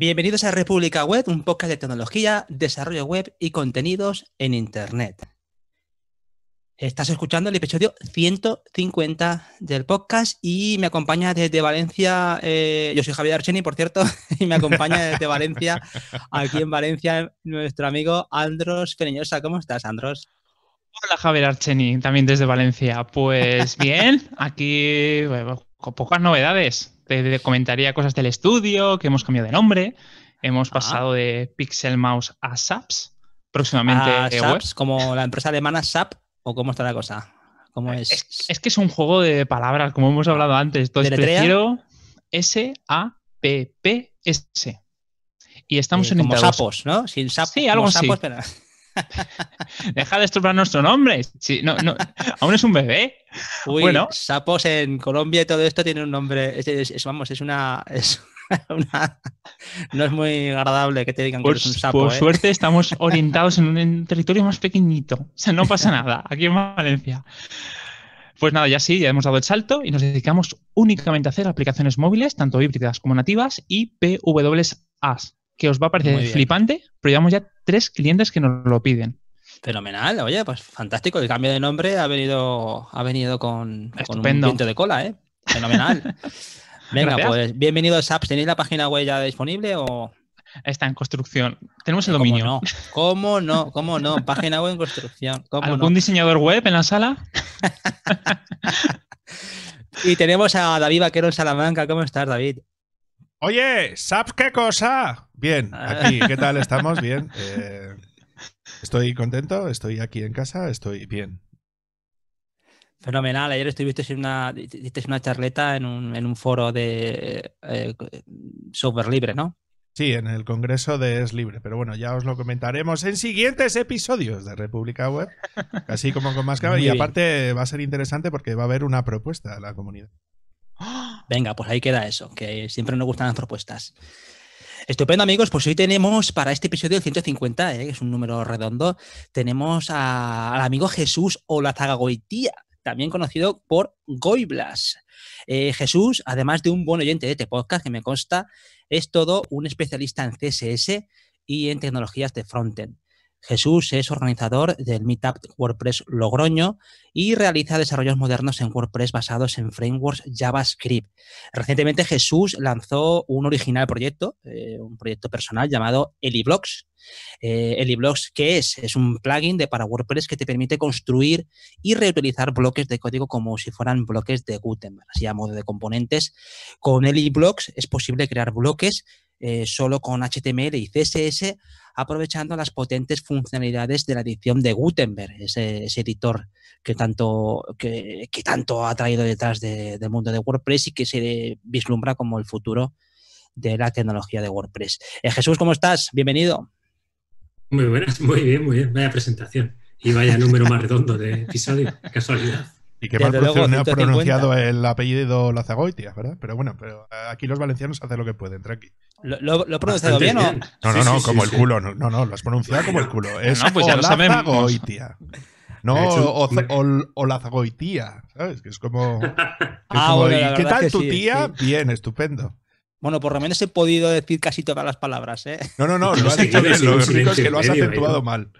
Bienvenidos a República Web, un podcast de tecnología, desarrollo web y contenidos en Internet. Estás escuchando el episodio 150 del podcast y me acompaña desde Valencia, eh, yo soy Javier Archeni, por cierto, y me acompaña desde Valencia, aquí en Valencia, nuestro amigo Andros Cariñosa. ¿Cómo estás, Andros? Hola, Javier Archeni, también desde Valencia. Pues bien, aquí con pocas novedades te comentaría cosas del estudio, que hemos cambiado de nombre, hemos pasado de Pixel Mouse a SAPS, próximamente como la empresa alemana SAP o cómo está la cosa. ¿Cómo es? Es, que es un juego de palabras, como hemos hablado antes. Entonces prefiero S-A-P-P-S. Y estamos eh, en como sapos, ¿no? Sin Sí, algo así. Deja de estropear nuestro nombre. aún es un bebé. bueno. sapos en Colombia y todo esto tiene un nombre. vamos, es una, No es muy agradable que te digan que eres un sapo. Por ¿eh? suerte estamos orientados en un territorio más pequeñito. O sea, no pasa nada. Aquí en Valencia. Pues nada, ya sí, ya hemos dado el salto y nos dedicamos únicamente a hacer aplicaciones móviles, tanto híbridas como nativas, y PWAs, que os va a parecer flipante, pero llevamos ya tres clientes que nos lo piden. Fenomenal, oye, pues fantástico. El cambio de nombre ha venido, ha venido con, un viento de cola, ¿eh? Fenomenal. Venga, pues bienvenidos Saps ¿Tenéis la página web ya disponible o...? Está en construcción. Tenemos el eh, dominio. ¿Cómo no? ¿Cómo no? Página web en construcción. ¿Algún diseñador web en la sala? y tenemos a David Vaquero en Salamanca. ¿Cómo estás, David? Oye, ¿sabes qué cosa? Bien, ah. aquí, ¿qué tal estamos? Bien. Eh, estoy contento, estoy aquí en casa, estoy bien. Fenomenal. Ayer estuviste en una, hiciste una charleta en un, foro de eh, software libre, ¿no? Sí, en el Congreso de Es Libre. Pero bueno, ya os lo comentaremos en siguientes episodios de República Web, así como con más cámara. Y aparte va a ser interesante porque va a haber una propuesta de la comunidad. Venga, pues ahí queda eso, que siempre nos gustan las propuestas. Estupendo amigos, pues hoy tenemos para este episodio 150, que ¿eh? es un número redondo, tenemos al amigo Jesús Olazagagoitía, también conocido por Goiblas. Eh, Jesús, además de un buen oyente de este podcast que me consta, es todo un especialista en CSS y en tecnologías de frontend. Jesús es organizador del Meetup WordPress Logroño y realiza desarrollos modernos en WordPress basados en frameworks JavaScript. Recientemente Jesús lanzó un original proyecto, eh, un proyecto personal llamado Eliblocks. Eh, Eliblocks, ¿qué es? Es un plugin de para WordPress que te permite construir y reutilizar bloques de código como si fueran bloques de Gutenberg, así a modo de componentes. Con Eliblocks es posible crear bloques eh, solo con HTML y CSS, aprovechando las potentes funcionalidades de la edición de Gutenberg, ese, editor que tanto, que, tanto ha traído detrás del mundo de WordPress y que se vislumbra como el futuro de la tecnología de WordPress. Eh, Jesús, ¿cómo estás? Bienvenido. Muy buenas, muy bien, muy bien. Vaya presentación. Y vaya número más redondo de episodio, casualidad. Y que mal ha pronunciado el apellido Lazagoitia, ¿verdad? Pero bueno, pero aquí los valencianos hacen lo que pueden, tranqui. ¿Lo, he pronunciado bien o...? No, no, no, como el culo. No, no, lo has pronunciado como el culo. Es no, pues ya Olazagoitia. No, o, la ¿sabes? Que es como... Ah, qué tal tu tía? Bien, estupendo. Bueno, por lo menos he podido decir casi todas las palabras, ¿eh? No, no, no, lo has dicho bien. Lo único es que lo has acentuado mal.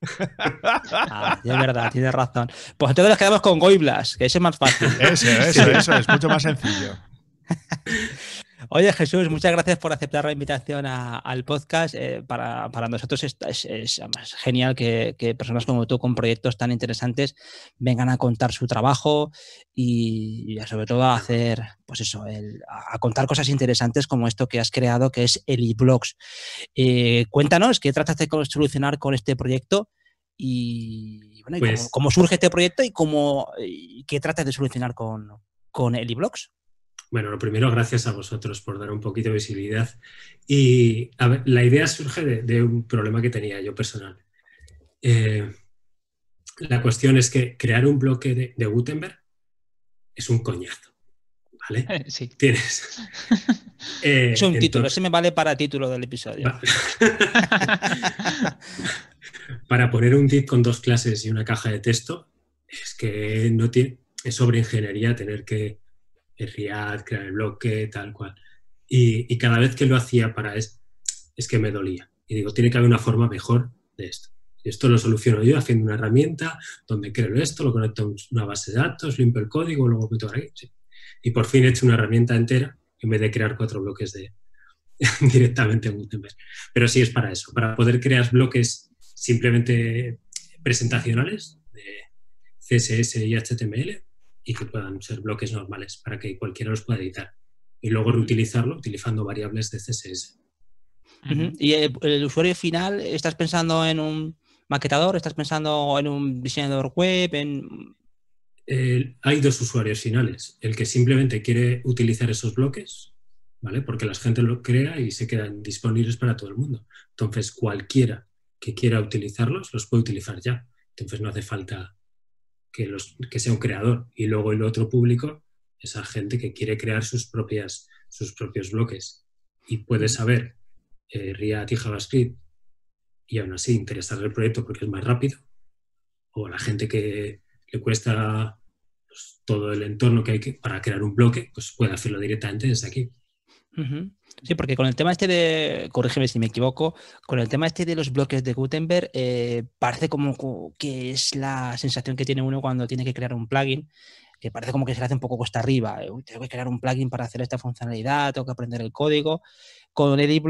Ah, es verdad, tienes razón. Pues entonces nos quedamos con Goiblas, que ese es más fácil. Eso, eso, eso, es mucho más sencillo. Oye Jesús, muchas gracias por aceptar la invitación al podcast. Eh, para, nosotros es, genial que, personas como tú con proyectos tan interesantes vengan a contar su trabajo y, sobre todo a hacer, pues eso, a, contar cosas interesantes como esto que has creado que es el Eh, cuéntanos qué tratas de solucionar con este proyecto y, pues cómo, surge este proyecto y, cómo, qué tratas de solucionar con, con Eliblogs. Bueno, lo primero, gracias a vosotros por dar un poquito de visibilidad. Y la idea surge de, un problema que tenía yo personal. Eh, la cuestión es que crear un bloque de, Gutenberg es un coñazo. ¿Vale? Eh, sí. Tienes. Eh, es un título, ese me vale para título del episodio. para poner un div con dos clases y una caja de texto, es que no tiene. Es sobre ingeniería tener que crear el bloque, tal cual. Y, cada vez que lo hacía para esto, es que me dolía. Y digo, tiene que haber una forma mejor de esto. y Esto lo soluciono yo haciendo una herramienta donde creo esto, lo conecto a una base de datos, limpio el código, luego meto Y por fin he hecho una herramienta entera en vez de crear cuatro bloques de, directamente en Gutenberg. Pero sí es para eso, para poder crear bloques simplemente presentacionales de CSS y HTML y que puedan ser bloques normales para que cualquiera los pueda editar. Y luego reutilizarlo utilizando variables de CSS. ¿Y eh, el, usuario final, estás pensando en un maquetador, estás pensando en un diseñador web? hay dos usuarios finales. El que simplemente quiere utilizar esos bloques, ¿vale? Porque la gente lo crea y se quedan disponibles para todo el mundo. Entonces, cualquiera que quiera utilizarlos los puede utilizar ya. Entonces, no hace falta que, los, que sea un creador. Y luego el otro público, esa gente que quiere crear sus, propias, sus propios bloques y puede saber eh, React y JavaScript y aún así interesarle el proyecto porque es más rápido. O la gente que le cuesta pues, todo el entorno que hay que, para crear un bloque, pues puede hacerlo directamente desde aquí. Sí, porque con el tema este de, corrígeme si me equivoco, con el tema este de los bloques de Gutenberg, eh, parece como que es la sensación que tiene uno cuando tiene que crear un plugin, que parece como que se le hace un poco costa arriba. Eh, tengo que crear un plugin para hacer esta funcionalidad, tengo que aprender el código. Con Edit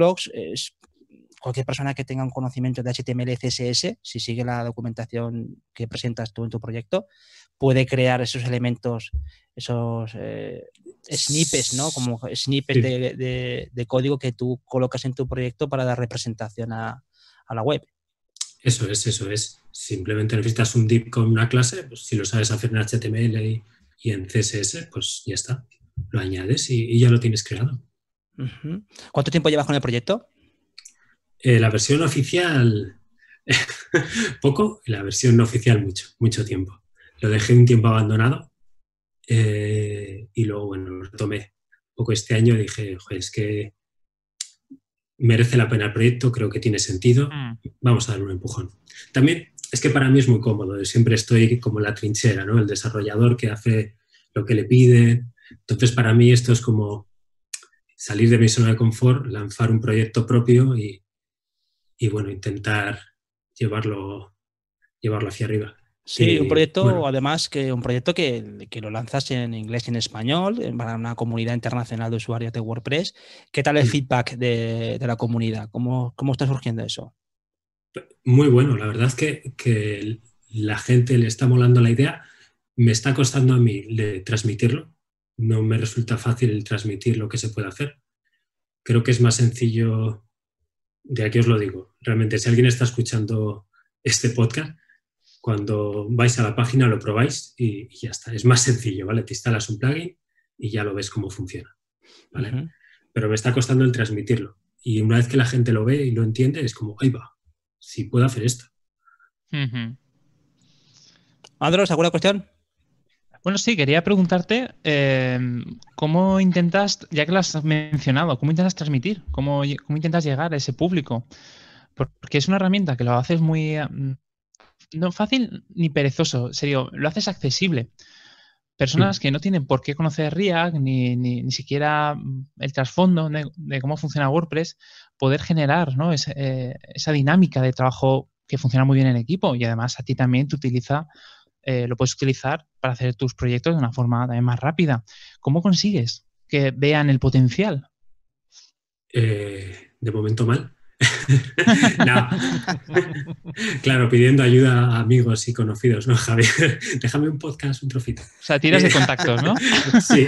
cualquier persona que tenga un conocimiento de HTML, CSS, si sigue la documentación que presentas tú en tu proyecto, puede crear esos elementos, esos eh, snippets, ¿no? Como snippets de, código que tú colocas en tu proyecto para dar representación a, la web. Eso es, eso es. Simplemente necesitas un div con una clase, pues si lo sabes hacer en HTML y, en CSS, pues ya está. Lo añades y, ya lo tienes creado. ¿Cuánto tiempo llevas con el proyecto? Eh, la versión oficial, poco, y la versión no oficial, mucho, mucho tiempo. Lo dejé un tiempo abandonado eh, y luego, bueno, lo retomé un poco este año dije, es que merece la pena el proyecto, creo que tiene sentido, mm. vamos a darle un empujón. También es que para mí es muy cómodo, siempre estoy como en la trinchera, ¿no? El desarrollador que hace lo que le pide, Entonces, para mí esto es como salir de mi zona de confort, lanzar un proyecto propio y, y bueno, intentar llevarlo, llevarlo hacia arriba. Sí, un eh, proyecto, además, que un proyecto que, que, lo lanzas en inglés y en español para una comunidad internacional de usuarios de WordPress. ¿Qué tal el feedback de, de la comunidad? ¿Cómo, ¿Cómo, está surgiendo eso? Muy bueno, la verdad es que, que, la gente le está molando la idea. Me está costando a mí de transmitirlo. No me resulta fácil transmitir lo que se puede hacer. Creo que es más sencillo, de aquí os lo digo, realmente si alguien está escuchando este podcast, cuando vais a la página lo probáis y, ya está. Es más sencillo, ¿vale? Te instalas un plugin y ya lo ves cómo funciona, ¿vale? Pero me está costando el transmitirlo. Y una vez que la gente lo ve y lo entiende, es como, ahí va, si puedo hacer esto. Andros, ¿alguna cuestión? Bueno, sí, quería preguntarte em, cómo intentas, ya que lo has mencionado, cómo intentas transmitir, cómo, intentas llegar a ese público. Porque es una herramienta que lo haces muy, mm, no fácil ni perezoso, serio, lo haces accesible. Personas que no tienen por qué conocer React, ni, ni, ni siquiera mm, el trasfondo de, cómo funciona WordPress, poder generar ¿no? es, eh, esa dinámica de trabajo que funciona muy bien en equipo y además a ti también te utiliza, eh, lo puedes utilizar para hacer tus proyectos de una forma también más rápida. ¿Cómo consigues que vean el potencial? Eh, de momento mal claro, pidiendo ayuda a amigos y conocidos, ¿no, Javier? Déjame un podcast, un trofito. O sea, tiras de eh, contactos, ¿no? sí,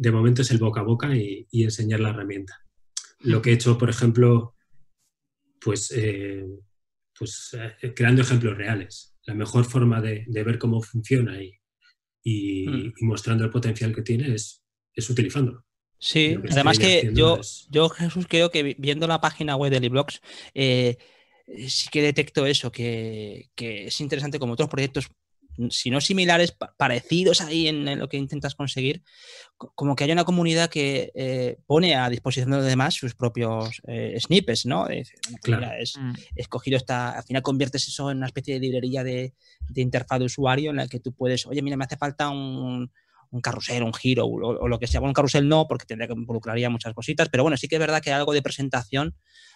de, momento, es el boca a boca y, enseñar la herramienta. Lo que he hecho, por ejemplo, pues, eh, pues eh, creando ejemplos reales. La mejor forma de, ver cómo funciona mm. y, mostrando el potencial que tiene es, es utilizándolo. Sí, además que yo, yo, Jesús, creo que viendo la página web de Liblox, eh, sí que detecto eso, que, es interesante como otros proyectos, si no similares, parecidos ahí en, lo que intentas conseguir, como que hay una comunidad que eh, pone a disposición de los demás sus propios eh, snippets, ¿no? Pues es, claro. Mm. es, escogido esta, al final conviertes eso en una especie de librería de interfaz de usuario en la que tú puedes, oye, mira, me hace falta un un carrusel, un giro o, lo que sea. un carrusel no, porque tendría que involucraría muchas cositas, pero bueno, sí que es verdad que algo de presentación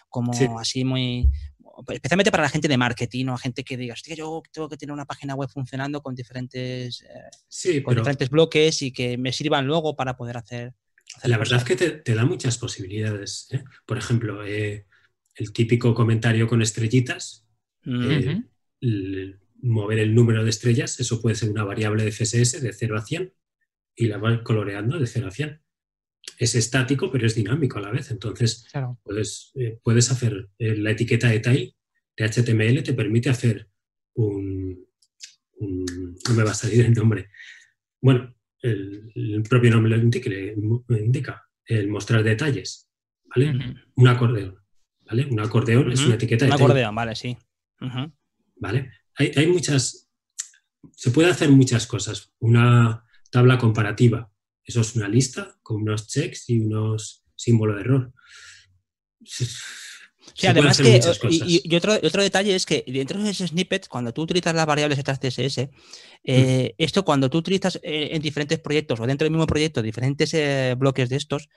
como así muy, especialmente para la gente de marketing o gente que diga, yo tengo que tener una página web funcionando con diferentes, eh, diferentes bloques y que me sirvan luego para poder hacer. la verdad es que te, da muchas posibilidades. ¿eh? Por ejemplo, eh, el típico comentario con estrellitas, mover el número de estrellas, eso puede ser una variable de CSS de 0 a 100 y la va coloreando de 0 a 100. Es estático, pero es dinámico a la vez. Entonces, eh, puedes, hacer eh, la etiqueta de TAI de HTML, te permite hacer un, No me va a salir el nombre. Bueno, el, propio nombre lo indica, indica, el mostrar detalles. ¿Vale? Un acordeón. ¿Vale? Un acordeón es una etiqueta de Un acordeón, vale, sí. ¿Vale? Hay, hay muchas. Se puede hacer muchas cosas. Una tabla comparativa. Eso es una lista con unos checks y unos símbolos de error. Sí, además que, eh, y, otro, detalle es que dentro de ese snippet, cuando tú utilizas las variables de CSS, mm. eh, esto cuando tú utilizas eh, en diferentes proyectos o dentro del mismo proyecto diferentes bloques de estos,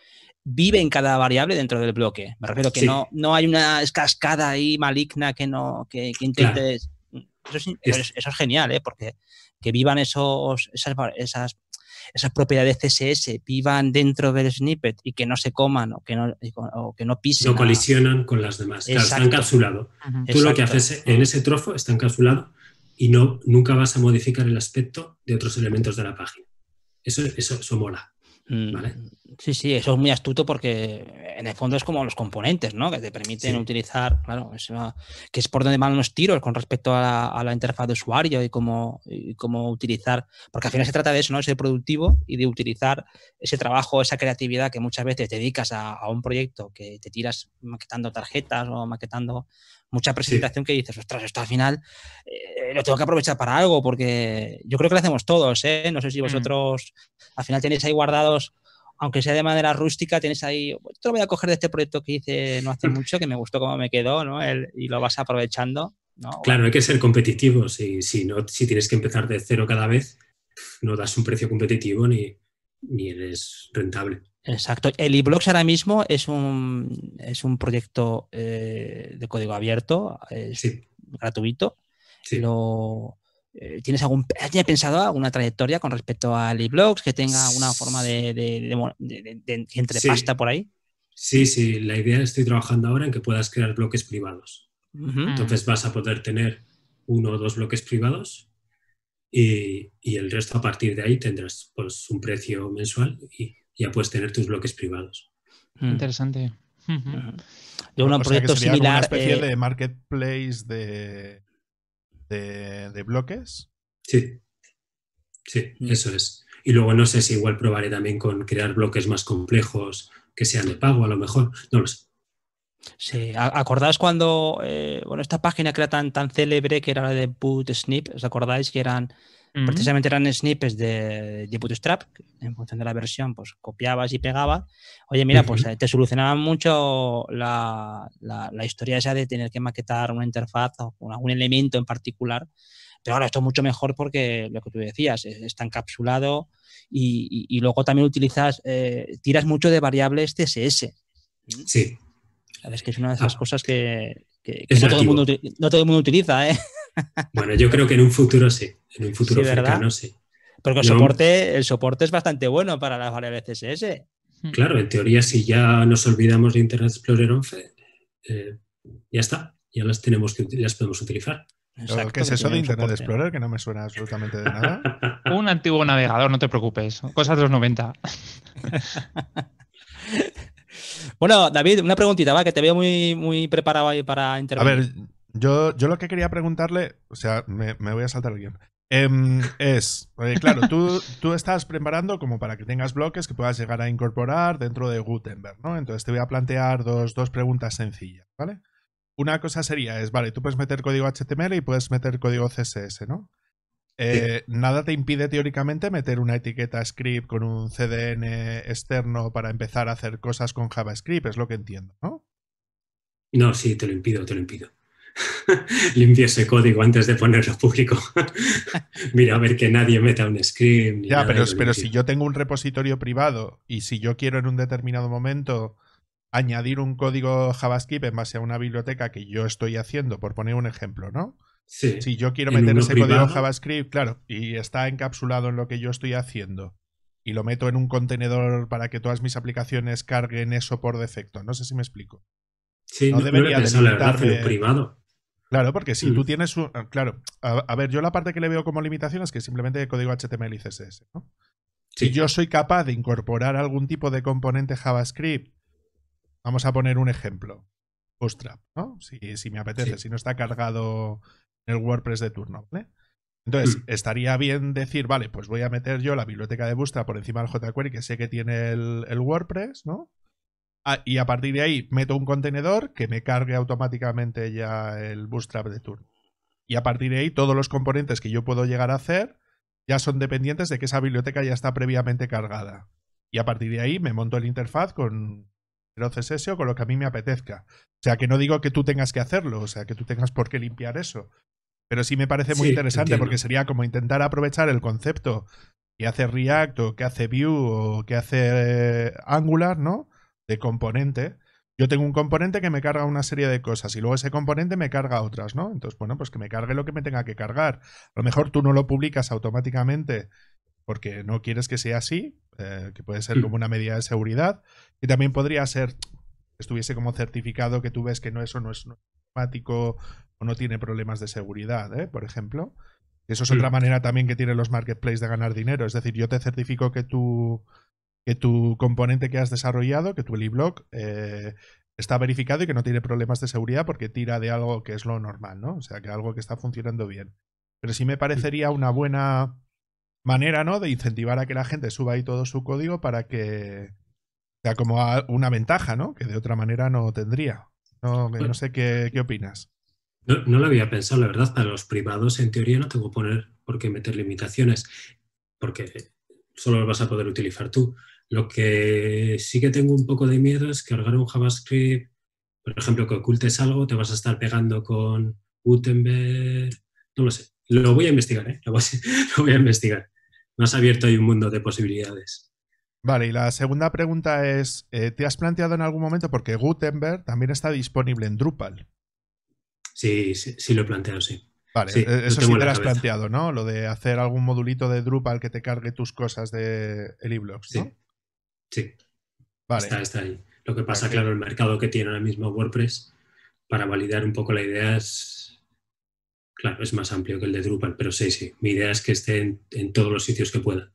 viven cada variable dentro del bloque. Me refiero que no, no hay una escascada ahí maligna que no que, intentes. Eso, es, genial, porque que vivan esos, esas, esas esas propiedades CSS vivan dentro del snippet y que no se coman o que no, que no pisen. No colisionan con las demás. Claro, está encapsulado. Tú lo que haces en ese trozo está encapsulado y no, nunca vas a modificar el aspecto de otros elementos de la página. Eso, eso, eso mola. Mm, sí, sí, eso es muy astuto porque eh, en el fondo es como los componentes, ¿no? Que te permiten utilizar, claro, que es por donde van los tiros con respecto a la, interfaz de usuario y cómo, cómo, utilizar, porque al final se trata de eso, ¿no? Ser productivo y de utilizar ese trabajo, esa creatividad que muchas veces te dedicas a un proyecto que te tiras maquetando tarjetas o maquetando mucha presentación que dices, ostras, esto al final eh, lo tengo que aprovechar para algo, porque yo creo que lo hacemos todos, ¿eh? No sé si mm. vosotros al final tenéis ahí guardados, aunque sea de manera rústica, tenéis ahí, te lo voy a coger de este proyecto que hice no hace mucho, que me gustó cómo me quedó, ¿no? y lo vas aprovechando. Claro, hay que ser competitivos si, y si, no, si tienes que empezar de cero cada vez, no das un precio competitivo ni, ni eres rentable. Exacto. El eBlocks ahora mismo es un, es un proyecto eh, de código abierto, gratuito. Eh, ¿Tienes algún pensado alguna trayectoria con respecto al eBlocks que tenga alguna forma de, de, por ahí? Sí, sí. La idea estoy trabajando ahora en que puedas crear bloques privados. Entonces vas a poder tener uno o dos bloques privados y, y, el resto a partir de ahí tendrás pues, un precio mensual y ya puedes tener tus bloques privados. Hmm. Interesante. de un proyecto similar. Como una especie eh, de marketplace de, de, bloques. Sí. Sí, hmm. eso es. Y luego no sé si igual probaré también con crear bloques más complejos que sean de pago, a lo mejor. No lo sé. Sí, ¿acordáis cuando, eh, bueno, esta página que era tan, tan célebre, que era la de Boot Snip, ¿os acordáis que eran Precisamente eran snippets de, de Bootstrap, en función de la versión, pues copiabas y pegabas. Oye, mira, pues eh, te solucionaba mucho la, la, historia esa de tener que maquetar una interfaz o algún elemento en particular. Pero ahora esto es mucho mejor porque lo que tú decías, está encapsulado y, y, luego también utilizas, eh, tiras mucho de variables CSS. Sí. Sabes que es una de esas ah. cosas que, no, todo el mundo, no todo el mundo utiliza, ¿eh? Bueno, yo creo que en un futuro sí, en un futuro cercano sí. Porque el, soporte, es bastante bueno para las variables CSS. Hmm. Claro, en teoría si ya nos olvidamos de Internet Explorer 11, eh, ya está, ya las, tenemos que, las podemos utilizar. ¿Qué es eso de Internet Explorer? Que no me suena absolutamente de nada. un antiguo navegador, no te preocupes. Cosas de los 90. bueno, David, una preguntita, que te veo muy, muy preparado ahí para intervenir. A ver, yo, lo que quería preguntarle, o sea, me, voy a saltar el em, es, eh, claro, tú, tú estás preparando como para que tengas bloques que puedas llegar a incorporar dentro de Gutenberg, ¿no? Entonces te voy a plantear dos, preguntas sencillas, ¿vale? Una cosa sería, es, vale, tú puedes meter código HTML y puedes meter código CSS, ¿no? Eh, nada te impide teóricamente meter una etiqueta script con un CDN externo para empezar a hacer cosas con JavaScript, es lo que entiendo, ¿no? No, sí, te lo impido, te lo impido. limpio ese código antes de ponerlo público. Mira a ver que nadie meta un script. ya, pero, pero si yo tengo un repositorio privado y si yo quiero en un determinado momento añadir un código JavaScript en base a una biblioteca que yo estoy haciendo, por poner un ejemplo, ¿no? Si yo quiero meter ese código JavaScript, claro, y está encapsulado en lo que yo estoy haciendo y lo meto en un contenedor para que todas mis aplicaciones carguen eso por defecto. No sé si me explico. Sí, no, debería ser privado. Claro, porque si tú tienes un. Ah, claro, a, ver, yo la parte que le veo como limitación es que simplemente código HTML y CSS, ¿no? Si yo soy capaz de incorporar algún tipo de componente JavaScript, vamos a poner un ejemplo. Bootstrap, ¿no? Si, si me apetece, si no está cargado en el WordPress de turno, ¿vale? Entonces, mm. estaría bien decir, vale, pues voy a meter yo la biblioteca de Bootstrap por encima del jQuery que sé que tiene el WordPress, ¿no? Ah, y a partir de ahí meto un contenedor que me cargue automáticamente ya el bootstrap de Tour. Y a partir de ahí todos los componentes que yo puedo llegar a hacer ya son dependientes de que esa biblioteca ya está previamente cargada. Y a partir de ahí me monto el interfaz con el CSS o con lo que a mí me apetezca. O sea, que no digo que tú tengas que hacerlo, o sea, que tú tengas por qué limpiar eso. Pero sí me parece muy interesante porque sería como intentar aprovechar el concepto que hace React o que hace Vue o que hace eh, Angular, ¿no? de componente, yo tengo un componente que me carga una serie de cosas y luego ese componente me carga otras, ¿no? Entonces, bueno, pues que me cargue lo que me tenga que cargar. A lo mejor tú no lo publicas automáticamente porque no quieres que sea así, eh, que puede ser mm. como una medida de seguridad, y también podría ser que estuviese como certificado que tú ves que no eso no es automático o no tiene problemas de seguridad, ¿eh? por ejemplo. Eso es otra mm. manera también que tienen los marketplaces de ganar dinero. Es decir, yo te certifico que tú que tu componente que has desarrollado, que tu Eliblock, eh, está verificado y que no tiene problemas de seguridad porque tira de algo que es lo normal, ¿no? O sea, que algo que está funcionando bien. Pero sí me parecería una buena manera, ¿no? De incentivar a que la gente suba ahí todo su código para que sea como una ventaja, ¿no? Que de otra manera no tendría. No, sé qué, opinas. No, lo había pensado, la verdad, para los privados en teoría no tengo poner por qué meter limitaciones, porque solo lo vas a poder utilizar tú. Lo que sí que tengo un poco de miedo es cargar un JavaScript, por ejemplo, que ocultes algo, te vas a estar pegando con Gutenberg, no lo sé. Lo voy a investigar, ¿eh? Lo voy a, investigar. No has abierto hay un mundo de posibilidades. Vale, y la segunda pregunta es, eh, ¿te has planteado en algún momento, porque Gutenberg también está disponible en Drupal? Sí, sí, lo he planteado, sí. Vale, eh, eso sí te lo has planteado, ¿no? Lo de hacer algún modulito de Drupal que te cargue tus cosas de el ¿no? Sí. Está, ahí. Lo que pasa, claro, el mercado que tiene ahora mismo WordPress para validar un poco la idea es, claro, es más amplio que el de Drupal, pero sí, sí, mi idea es que esté en, todos los sitios que pueda.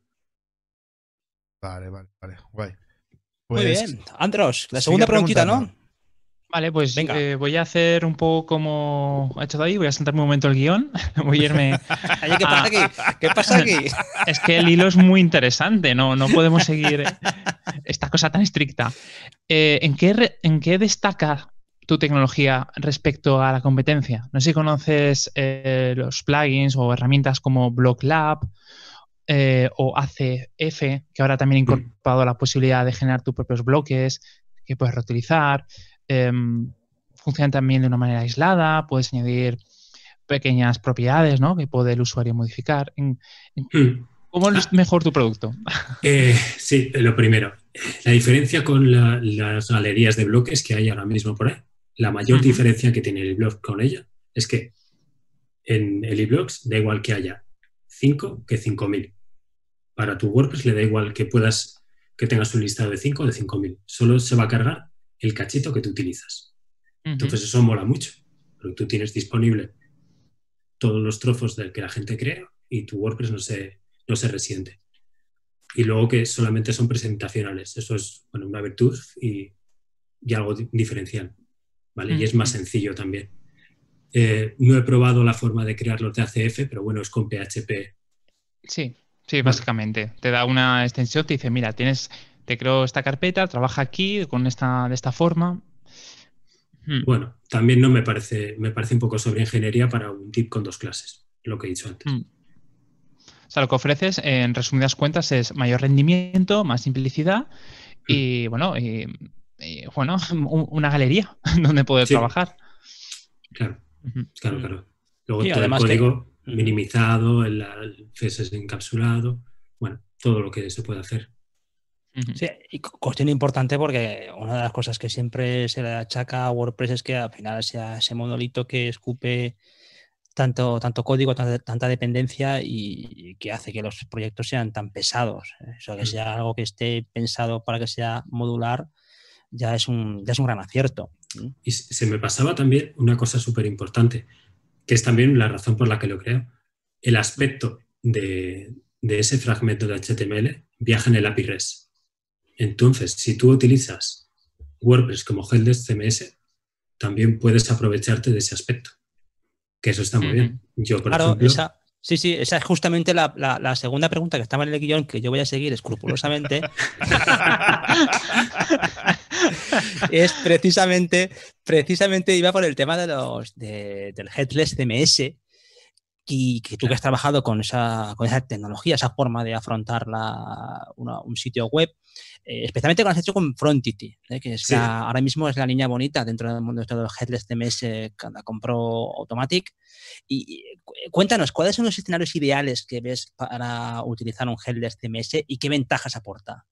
Vale, vale, vale, guay. Muy pues bien, Andros, la segunda preguntita, ¿no? Vale, pues eh, voy a hacer un poco como ha hecho David, voy a sentarme un momento el guión, voy a irme... ¿Qué pasa aquí? es que el hilo es muy interesante, no, no podemos seguir esta cosa tan estricta. Eh, ¿en, qué ¿En qué destaca tu tecnología respecto a la competencia? No sé si conoces eh, los plugins o herramientas como BlockLab eh, o ACF, que ahora también ha mm. incorporado la posibilidad de generar tus propios bloques que puedes reutilizar. Em, funcionan también de una manera aislada, puedes añadir pequeñas propiedades que puede el usuario modificar. Hmm. ¿Cómo es ah. mejor tu producto? Eh, sí, lo primero. La diferencia con las galerías de bloques que hay ahora mismo por ahí, la mayor diferencia que tiene el blog con ella es que en el eBlocks da igual que haya 5 que 5000. Para tu WordPress le da igual que puedas que tengas un listado de 5 o de 5000. Solo se va a cargar el cachito que tú utilizas. Entonces eso mola mucho, pero tú tienes disponible todos los trozos del que la gente crea y tu WordPress no se, no se resiente. Y luego que solamente son presentacionales, eso es bueno, una virtud y, algo diferencial, ¿vale? Y es más sencillo también. Eh, no he probado la forma de crear los de ACF, pero bueno, es con PHP. Sí, sí, básicamente. Te da una extensión, te dice, mira, tienes te creo esta carpeta, trabaja aquí con esta, de esta forma. Bueno, también no me parece, me parece un poco sobre ingeniería para un tip con dos clases, lo que he dicho antes. O sea, lo que ofreces, en resumidas cuentas, es mayor rendimiento, más simplicidad y, bueno, bueno, una galería donde poder trabajar. Claro, claro, claro. Luego todo el código minimizado, el, el CSS encapsulado, bueno, todo lo que se puede hacer. Sí, y cuestión importante porque una de las cosas que siempre se le achaca a WordPress es que al final sea ese monolito que escupe tanto, tanto código, tanta, dependencia y, que hace que los proyectos sean tan pesados. O sea, que mm. sea algo que esté pensado para que sea modular ya es un, ya es un gran acierto. Y se me pasaba también una cosa súper importante, que es también la razón por la que lo creo. El aspecto de, de ese fragmento de HTML viaja en el API REST. Entonces, si tú utilizas WordPress como headless CMS, también puedes aprovecharte de ese aspecto, que eso está muy bien. Yo, claro, esa... Sí, sí, esa es justamente la, segunda pregunta que estaba en el guión que yo voy a seguir escrupulosamente. es precisamente, precisamente iba por el tema de los, del headless CMS y que tú que has trabajado con esa, tecnología, esa forma de afrontar un sitio web, eh, especialmente cuando has hecho con Frontity, ¿eh? que ahora mismo es la línea bonita dentro del mundo de los Headless CMS eh, cuando compró Automatic. Y, cuéntanos, ¿cuáles son los escenarios ideales que ves para utilizar un Headless CMS y qué ventajas aporta?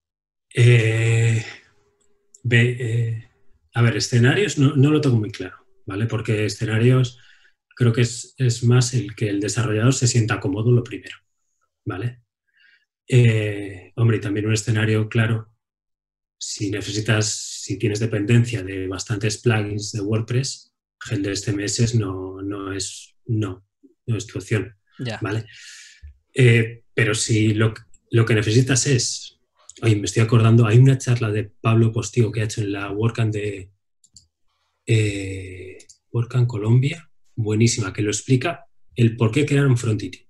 a ver, escenarios no, lo tengo muy claro, ¿vale? Porque escenarios creo que es, más el que el desarrollador se sienta cómodo lo primero, ¿vale? hombre, y también un escenario claro si necesitas, si tienes dependencia de bastantes plugins de WordPress, de CMS no, no, es, no, no es tu opción. ¿vale? Eh, pero si lo, que necesitas es, oye, me estoy acordando, hay una charla de Pablo Postigo que ha hecho en la WordCamp de eh, WordCamp Colombia, buenísima, que lo explica el por qué crearon Frontity.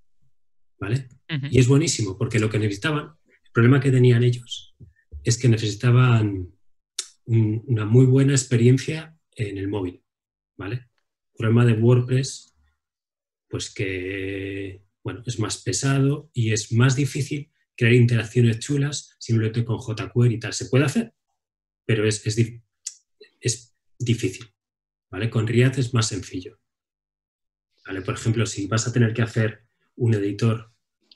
¿Vale? Y es buenísimo, porque lo que necesitaban, el problema que tenían ellos es que necesitaban una muy buena experiencia en el móvil, ¿vale? El problema de WordPress, pues que, bueno, es más pesado y es más difícil crear interacciones chulas simplemente con jQuery y tal. Se puede hacer, pero es, es, es difícil, ¿vale? Con React es más sencillo, ¿vale? Por ejemplo, si vas a tener que hacer un editor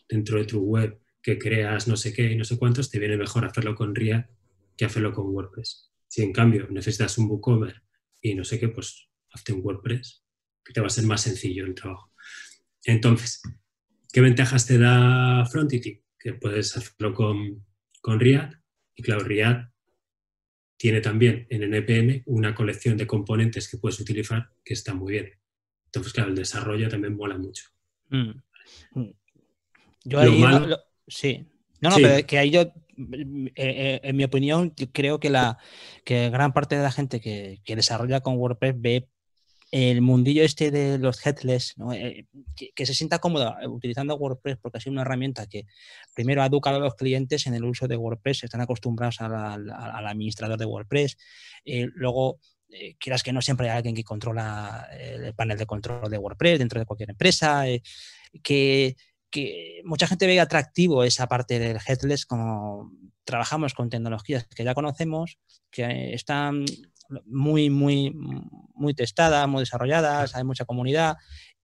dentro de tu web que creas no sé qué y no sé cuántos, te viene mejor hacerlo con React que hacerlo con WordPress. Si en cambio necesitas un bookover y no sé qué, pues hazte un WordPress, que te va a ser más sencillo el trabajo. Entonces, ¿qué ventajas te da Frontity? Que puedes hacerlo con, con React y claro, React tiene también en NPM una colección de componentes que puedes utilizar que está muy bien. Entonces, claro, el desarrollo también mola mucho. Mm. Mm. Yo ahí, Sí. No, no, pero que ahí yo, eh, eh, en mi opinión, creo que, la, gran parte de la gente que, desarrolla con WordPress ve el mundillo este de los headless, eh, que, se sienta cómoda utilizando WordPress porque ha sido una herramienta que primero ha educado a los clientes en el uso de WordPress, están acostumbrados al administrador de WordPress, luego quieras que no siempre hay alguien que controla el panel de control de WordPress dentro de cualquier empresa, que mucha gente ve atractivo esa parte del headless como trabajamos con tecnologías que ya conocemos, que están muy, muy, muy testadas, muy desarrolladas, hay mucha comunidad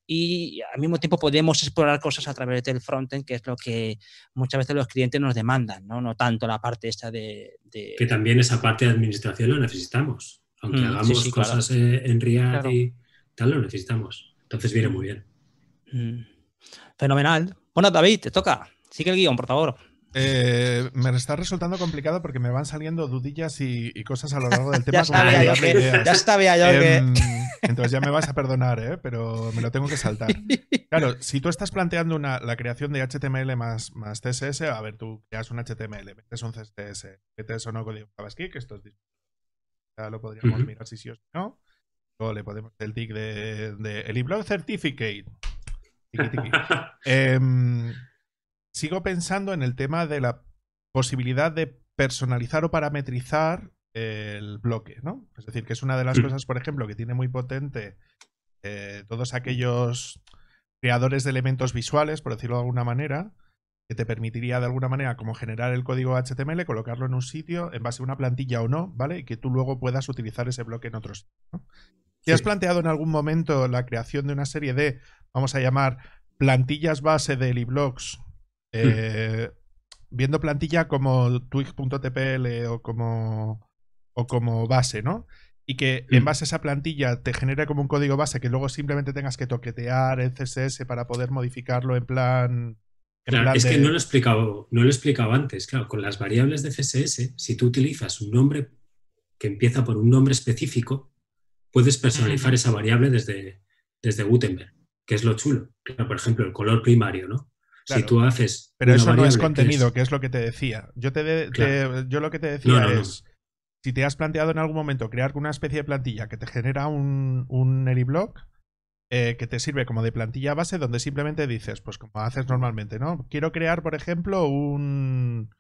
y al mismo tiempo podemos explorar cosas a través del frontend, que es lo que muchas veces los clientes nos demandan, no, no tanto la parte esta de... Que también esa parte de administración la necesitamos, aunque mm, hagamos cosas en React y tal, lo necesitamos. Entonces viene muy bien. Mm. Fenomenal, bueno, David, te toca. Sigue el guión, por favor. Eh, me está resultando complicado porque me van saliendo dudillas y, cosas a lo largo del tema. ya, está yo ya sabía yo em, entonces ya me vas a perdonar, ¿eh? pero me lo tengo que saltar. Claro, si tú estás planteando una, la creación de HTML más, más CSS, a ver, tú creas un HTML, metes un CSS, metes o no código JavaScript, esto es ya lo podríamos mirar si sí o si no. Luego le podemos el tick de, de el blog certificate. Em, sigo pensando en el tema de la posibilidad de personalizar o parametrizar el bloque, ¿no? Es decir, que es una de las mm. cosas, por ejemplo, que tiene muy potente eh, todos aquellos creadores de elementos visuales, por decirlo de alguna manera, que te permitiría de alguna manera como generar el código HTML, colocarlo en un sitio en base a una plantilla o no, ¿vale? Y que tú luego puedas utilizar ese bloque en otros sitio ¿Te has planteado en algún momento la creación de una serie de vamos a llamar, plantillas base de Liblogs, hmm. eh, viendo plantilla como twig.tpl o como, o como base, ¿no? Y que hmm. en base a esa plantilla te genere como un código base que luego simplemente tengas que toquetear el CSS para poder modificarlo en plan... es que no lo, he explicado, no lo he antes. Claro, con las variables de CSS, si tú utilizas un nombre que empieza por un nombre específico, puedes personalizar esa variable desde, desde Gutenberg que es lo chulo. por ejemplo, el color primario, ¿no? si tú haces. Pero eso no es contenido, que es... lo que te decía. Yo, te, yo lo que te decía es. Si te has planteado en algún momento crear una especie de plantilla que te genera un, un eh, que te sirve como de plantilla base, donde simplemente dices, pues como haces normalmente, ¿no? Quiero crear, por ejemplo, un.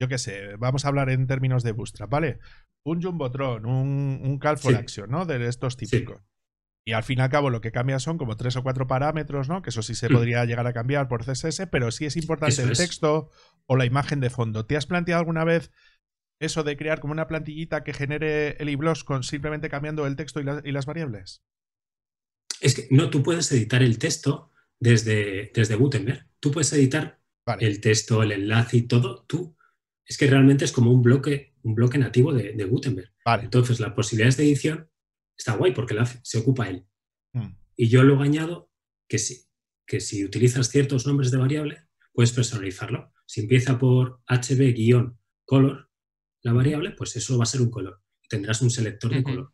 Yo qué sé, vamos a hablar en términos de Bootstrap, ¿vale? Un Jumbotron, un, un Call for Action, ¿no? De estos típicos. Y al fin y al cabo lo que cambia son como tres o cuatro parámetros, ¿no? Que eso sí se hmm. podría llegar a cambiar por CSS, pero sí es importante el texto o la imagen de fondo. ¿Te has planteado alguna vez eso de crear como una plantillita que genere el iBlogs con simplemente cambiando el texto y, las variables? Es que no, tú puedes editar el texto desde, desde Gutenberg. Tú puedes editar el texto, el enlace y todo. Tú es que realmente es como un bloque, un bloque nativo de, Gutenberg. Entonces, las posibilidades de edición está guay porque la, se ocupa él. Hmm. Y yo he añado que sí, que si utilizas ciertos nombres de variable, puedes personalizarlo. Si empieza por hb-color, la variable, pues eso va a ser un color. Tendrás un selector de color.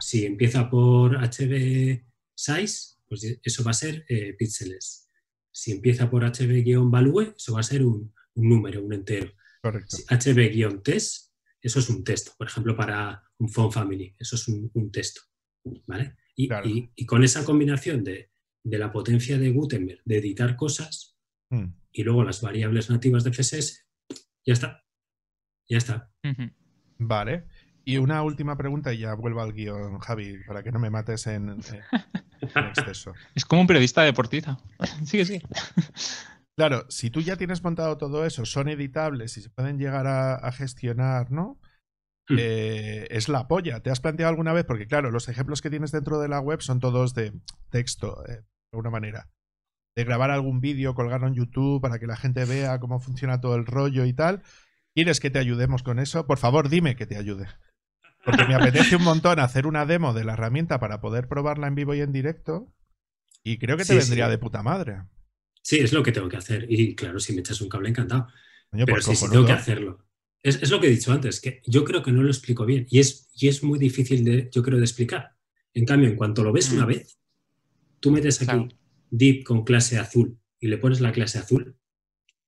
Si empieza por hb-size, pues eso va a ser eh, píxeles. Si empieza por hb-value, eso va a ser un, número, un entero. Si hb-test, eso es un texto. Por ejemplo, para un phone family, eso es un, texto. ¿vale? Y, con esa combinación de, la potencia de Gutenberg, de editar cosas, mm. y luego las variables nativas de CSS, ya está. Ya está. Vale. Y una última pregunta y ya vuelvo al guión, Javi, para que no me mates en, exceso. es como un periodista deportista. sí sí. Claro, si tú ya tienes montado todo eso, son editables y se pueden llegar a gestionar, ¿no? Hmm. Eh, es la polla. ¿Te has planteado alguna vez? Porque claro, los ejemplos que tienes dentro de la web son todos de texto, eh, de alguna manera. De grabar algún vídeo, colgarlo en YouTube para que la gente vea cómo funciona todo el rollo y tal. ¿Quieres que te ayudemos con eso? Por favor, dime que te ayude. Porque me apetece un montón hacer una demo de la herramienta para poder probarla en vivo y en directo. Y creo que te vendría de puta madre. Sí, es lo que tengo que hacer. Y claro, si me echas un cable, encantado. Pero pues tengo que hacerlo es, lo que he dicho antes, que yo creo que no lo explico bien y es, y es muy difícil, de, yo creo, de explicar. En cambio, en cuanto lo ves una mm. vez, tú metes aquí dip con clase azul y le pones la clase azul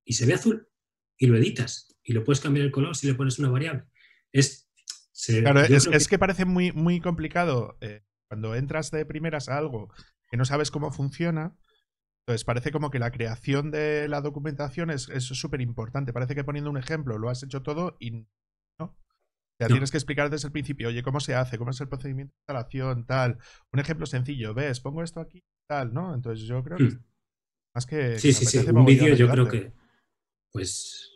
y se ve azul y lo editas y lo puedes cambiar el color si le pones una variable. Es, que... parece muy, muy complicado eh, cuando entras de primeras a algo que no sabes cómo funciona entonces parece como que la creación de la documentación es súper importante. Parece que poniendo un ejemplo lo has hecho todo y no. Ya tienes que explicar desde el principio, oye, cómo se hace, cómo es el procedimiento de instalación, tal. Un ejemplo sencillo, ves, pongo esto aquí, tal, ¿no? Entonces yo creo que hmm. más que... Sí, sí, un vídeo yo creo que... Pues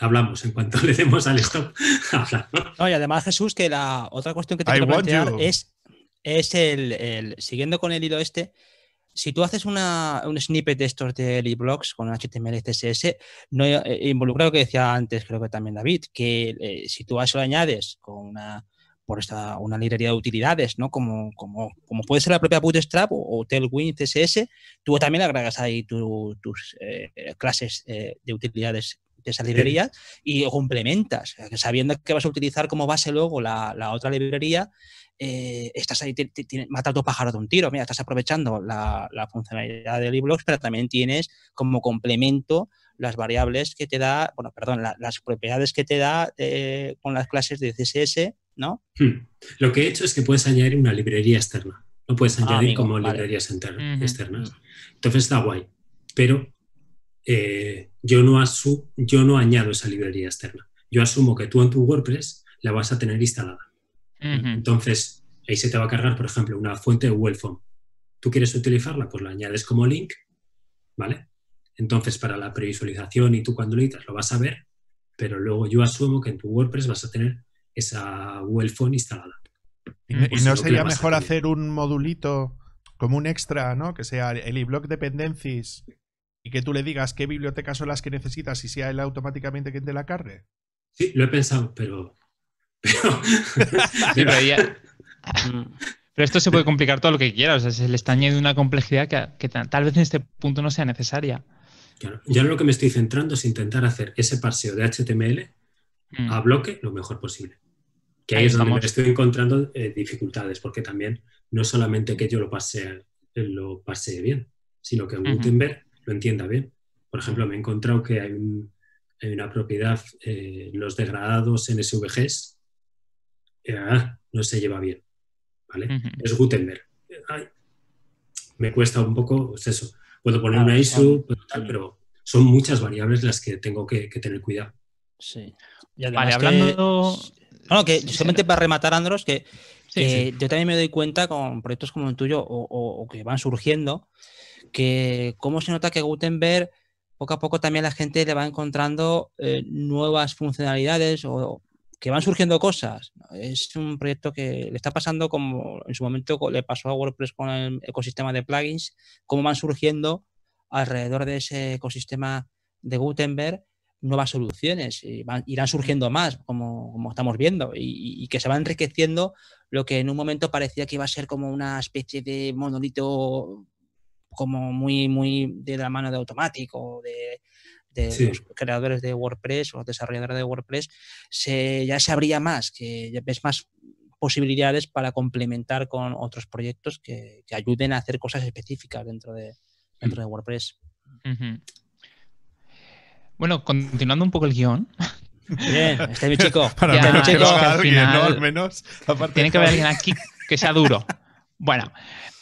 hablamos en cuanto le demos al stop. no, además, Jesús, que la otra cuestión que te quiero plantear es, es el, el, siguiendo con el hilo este, si tú haces una, un snippet de estos de blogs con HTML y CSS, no eh, involucra lo que decía antes, creo que también David, que eh, si tú eso lo añades con una por esta, una librería de utilidades, ¿no? Como, como, como puede ser la propia Bootstrap o, Tailwind CSS, tú también agregas ahí tus eh, clases de utilidades esa librería y complementas, eh, sabiendo que vas a utilizar como base luego la, otra librería, eh, estás ahí, pájaro de un tiro, mira, estás aprovechando la, funcionalidad de Liblox pero también tienes como complemento las variables que te da, bueno, perdón, las propiedades que te da eh, con las clases de CSS, ¿no? Hmm. Lo que he hecho es que puedes añadir una librería externa, no puedes ah, añadir como librerías externas. Entonces está guay, pero eh, yo, no yo no añado esa librería externa. Yo asumo que tú en tu WordPress la vas a tener instalada. Entonces, ahí se te va a cargar, por ejemplo, una fuente de WellForm. ¿Tú quieres utilizarla? Pues la añades como link, ¿vale? Entonces, para la previsualización y tú cuando lo editas lo vas a ver, pero luego yo asumo que en tu WordPress vas a tener esa WellForm instalada. ¿Y, no pues sería mejor hacer un modulito como un extra, ¿no? Que sea el eBlock Dependencies y que tú le digas qué bibliotecas son las que necesitas y sea él automáticamente quien te la cargue? Sí, lo he pensado, pero. Pero, mm, pero, esto se puede complicar todo lo que quieras. O sea, se le está añadiendo una complejidad que, tal vez en este punto no sea necesaria. Claro. Yo lo que me estoy centrando es intentar hacer ese paseo de HTML mm. a bloque lo mejor posible. Que ahí, es donde estoy encontrando eh, dificultades, porque también no solamente que yo lo pase, lo pase bien, sino que uh -huh. Gutenberg lo entienda bien. Por ejemplo, me he encontrado que hay, un, una propiedad, eh, los degradados en SVGs, eh, no se lleva bien. ¿vale? Es Gutenberg. me cuesta un poco pues eso. Puedo poner una ISO, pero son muchas variables las que tengo que, tener cuidado. Sí. Vale, hablando... Que... solamente para rematar, Andros, que, eh, yo también me doy cuenta con proyectos como el tuyo o que van surgiendo, que cómo se nota que Gutenberg poco a poco también la gente le va encontrando eh, nuevas funcionalidades o que van surgiendo cosas. Es un proyecto que le está pasando como en su momento le pasó a WordPress con el ecosistema de plugins, cómo van surgiendo alrededor de ese ecosistema de Gutenberg nuevas soluciones y irán surgiendo más, como, estamos viendo, y, y, que se va enriqueciendo lo que en un momento parecía que iba a ser como una especie de monolito como muy, muy de la mano de automático, de, los creadores de WordPress o los desarrolladores de WordPress, ya se abría más, que ya ves más posibilidades para complementar con otros proyectos que, ayuden a hacer cosas específicas dentro de, dentro de mm. WordPress. Bueno, continuando un poco el guión. Bien, este es chico. ya, este tiene que haber alguien aquí que sea duro. Bueno,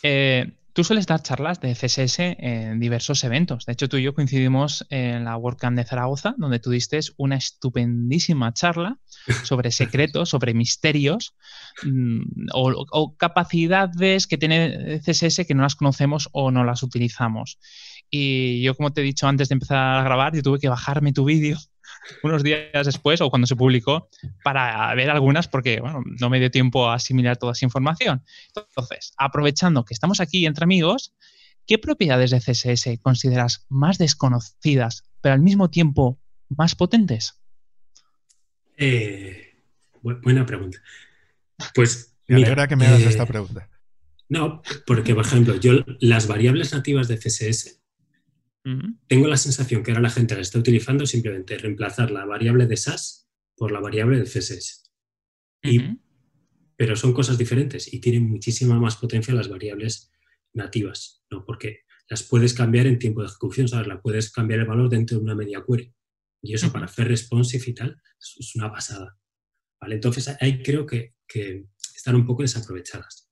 eh, Tú sueles dar charlas de CSS en diversos eventos. De hecho, tú y yo coincidimos en la WordCamp de Zaragoza, donde tú una estupendísima charla sobre secretos, sobre misterios mm, o, o, capacidades que tiene CSS que no las conocemos o no las utilizamos. Y yo, como te he dicho antes de empezar a grabar, yo tuve que bajarme tu vídeo unos días después o cuando se publicó para ver algunas porque bueno, no me dio tiempo a asimilar toda esa información. Entonces, aprovechando que estamos aquí entre amigos, ¿qué propiedades de CSS consideras más desconocidas, pero al mismo tiempo más potentes? Eh, buena pregunta. Pues me alegra que me hagas esta eh, pregunta. No, porque por ejemplo, yo las variables nativas de CSS tengo la sensación que ahora la gente la está utilizando simplemente reemplazar la variable de SAS por la variable de CSS. Y, Pero son cosas diferentes y tienen muchísima más potencia las variables nativas, ¿no? Porque las puedes cambiar en tiempo de ejecución, ¿sabes? La puedes cambiar el valor dentro de una media query. Y eso para hacer responsive y tal es una pasada. ¿Vale? Entonces ahí creo que, que están un poco desaprovechadas.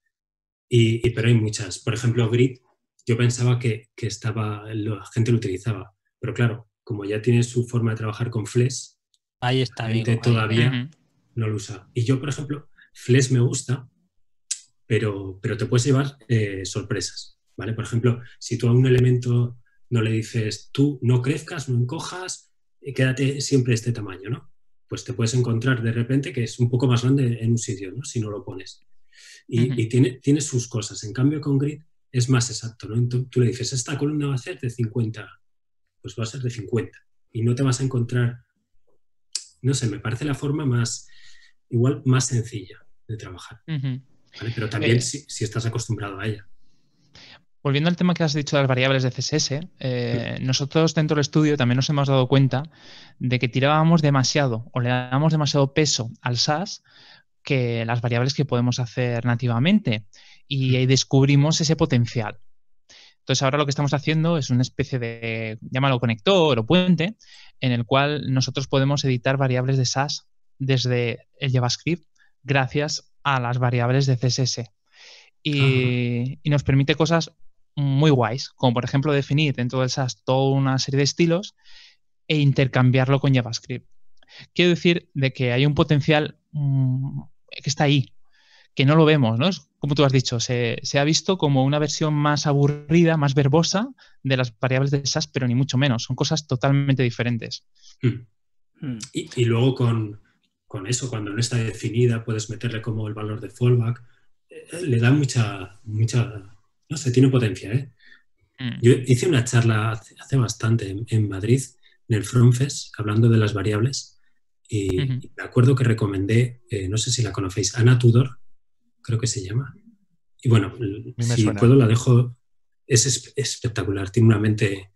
y, pero hay muchas. Por ejemplo, Grid yo pensaba que, estaba, la gente lo utilizaba, pero claro, como ya tiene su forma de trabajar con Flesh, ahí está, la todavía no lo usa. Y yo, por ejemplo, Flesh me gusta, pero, pero te puedes llevar eh, sorpresas, ¿vale? Por ejemplo, si tú a un elemento no le dices, tú no crezcas, no encojas, eh, quédate siempre este tamaño, ¿no? Pues te puedes encontrar de repente que es un poco más grande en un sitio, ¿no? Si no lo pones. Y, tiene, tiene sus cosas. En cambio, con Grid es más exacto. ¿no? tú le dices, esta columna va a ser de 50, pues va a ser de 50. Y no te vas a encontrar, no sé, me parece la forma más, igual, más sencilla de trabajar. Pero también eh, si, estás acostumbrado a ella. Volviendo al tema que has dicho de las variables de CSS, eh, nosotros dentro del estudio también nos hemos dado cuenta de que tirábamos demasiado o le dábamos demasiado peso al SAS que las variables que podemos hacer nativamente y ahí descubrimos ese potencial. Entonces ahora lo que estamos haciendo es una especie de, llámalo conector o puente, en el cual nosotros podemos editar variables de SAS desde el JavaScript gracias a las variables de CSS. Y, nos permite cosas muy guays, como por ejemplo definir dentro del SAS toda una serie de estilos e intercambiarlo con JavaScript. Quiero decir de que hay un potencial mm, que está ahí, que no lo vemos, ¿no? como tú has dicho, se, ha visto como una versión más aburrida, más verbosa de las variables de SAS, pero ni mucho menos, son cosas totalmente diferentes. Hmm. Hmm. Y, luego con, eso, cuando no está definida, puedes meterle como el valor de fallback, eh, le da mucha, mucha, no sé, tiene potencia, ¿eh? Hmm. Yo hice una charla hace, bastante en, Madrid, en el FrontFest, hablando de las variables, y, me acuerdo que recomendé, eh, no sé si la conocéis, Ana Tudor, creo que se llama. Y bueno, si puedo la dejo. Es espectacular, tiene una mente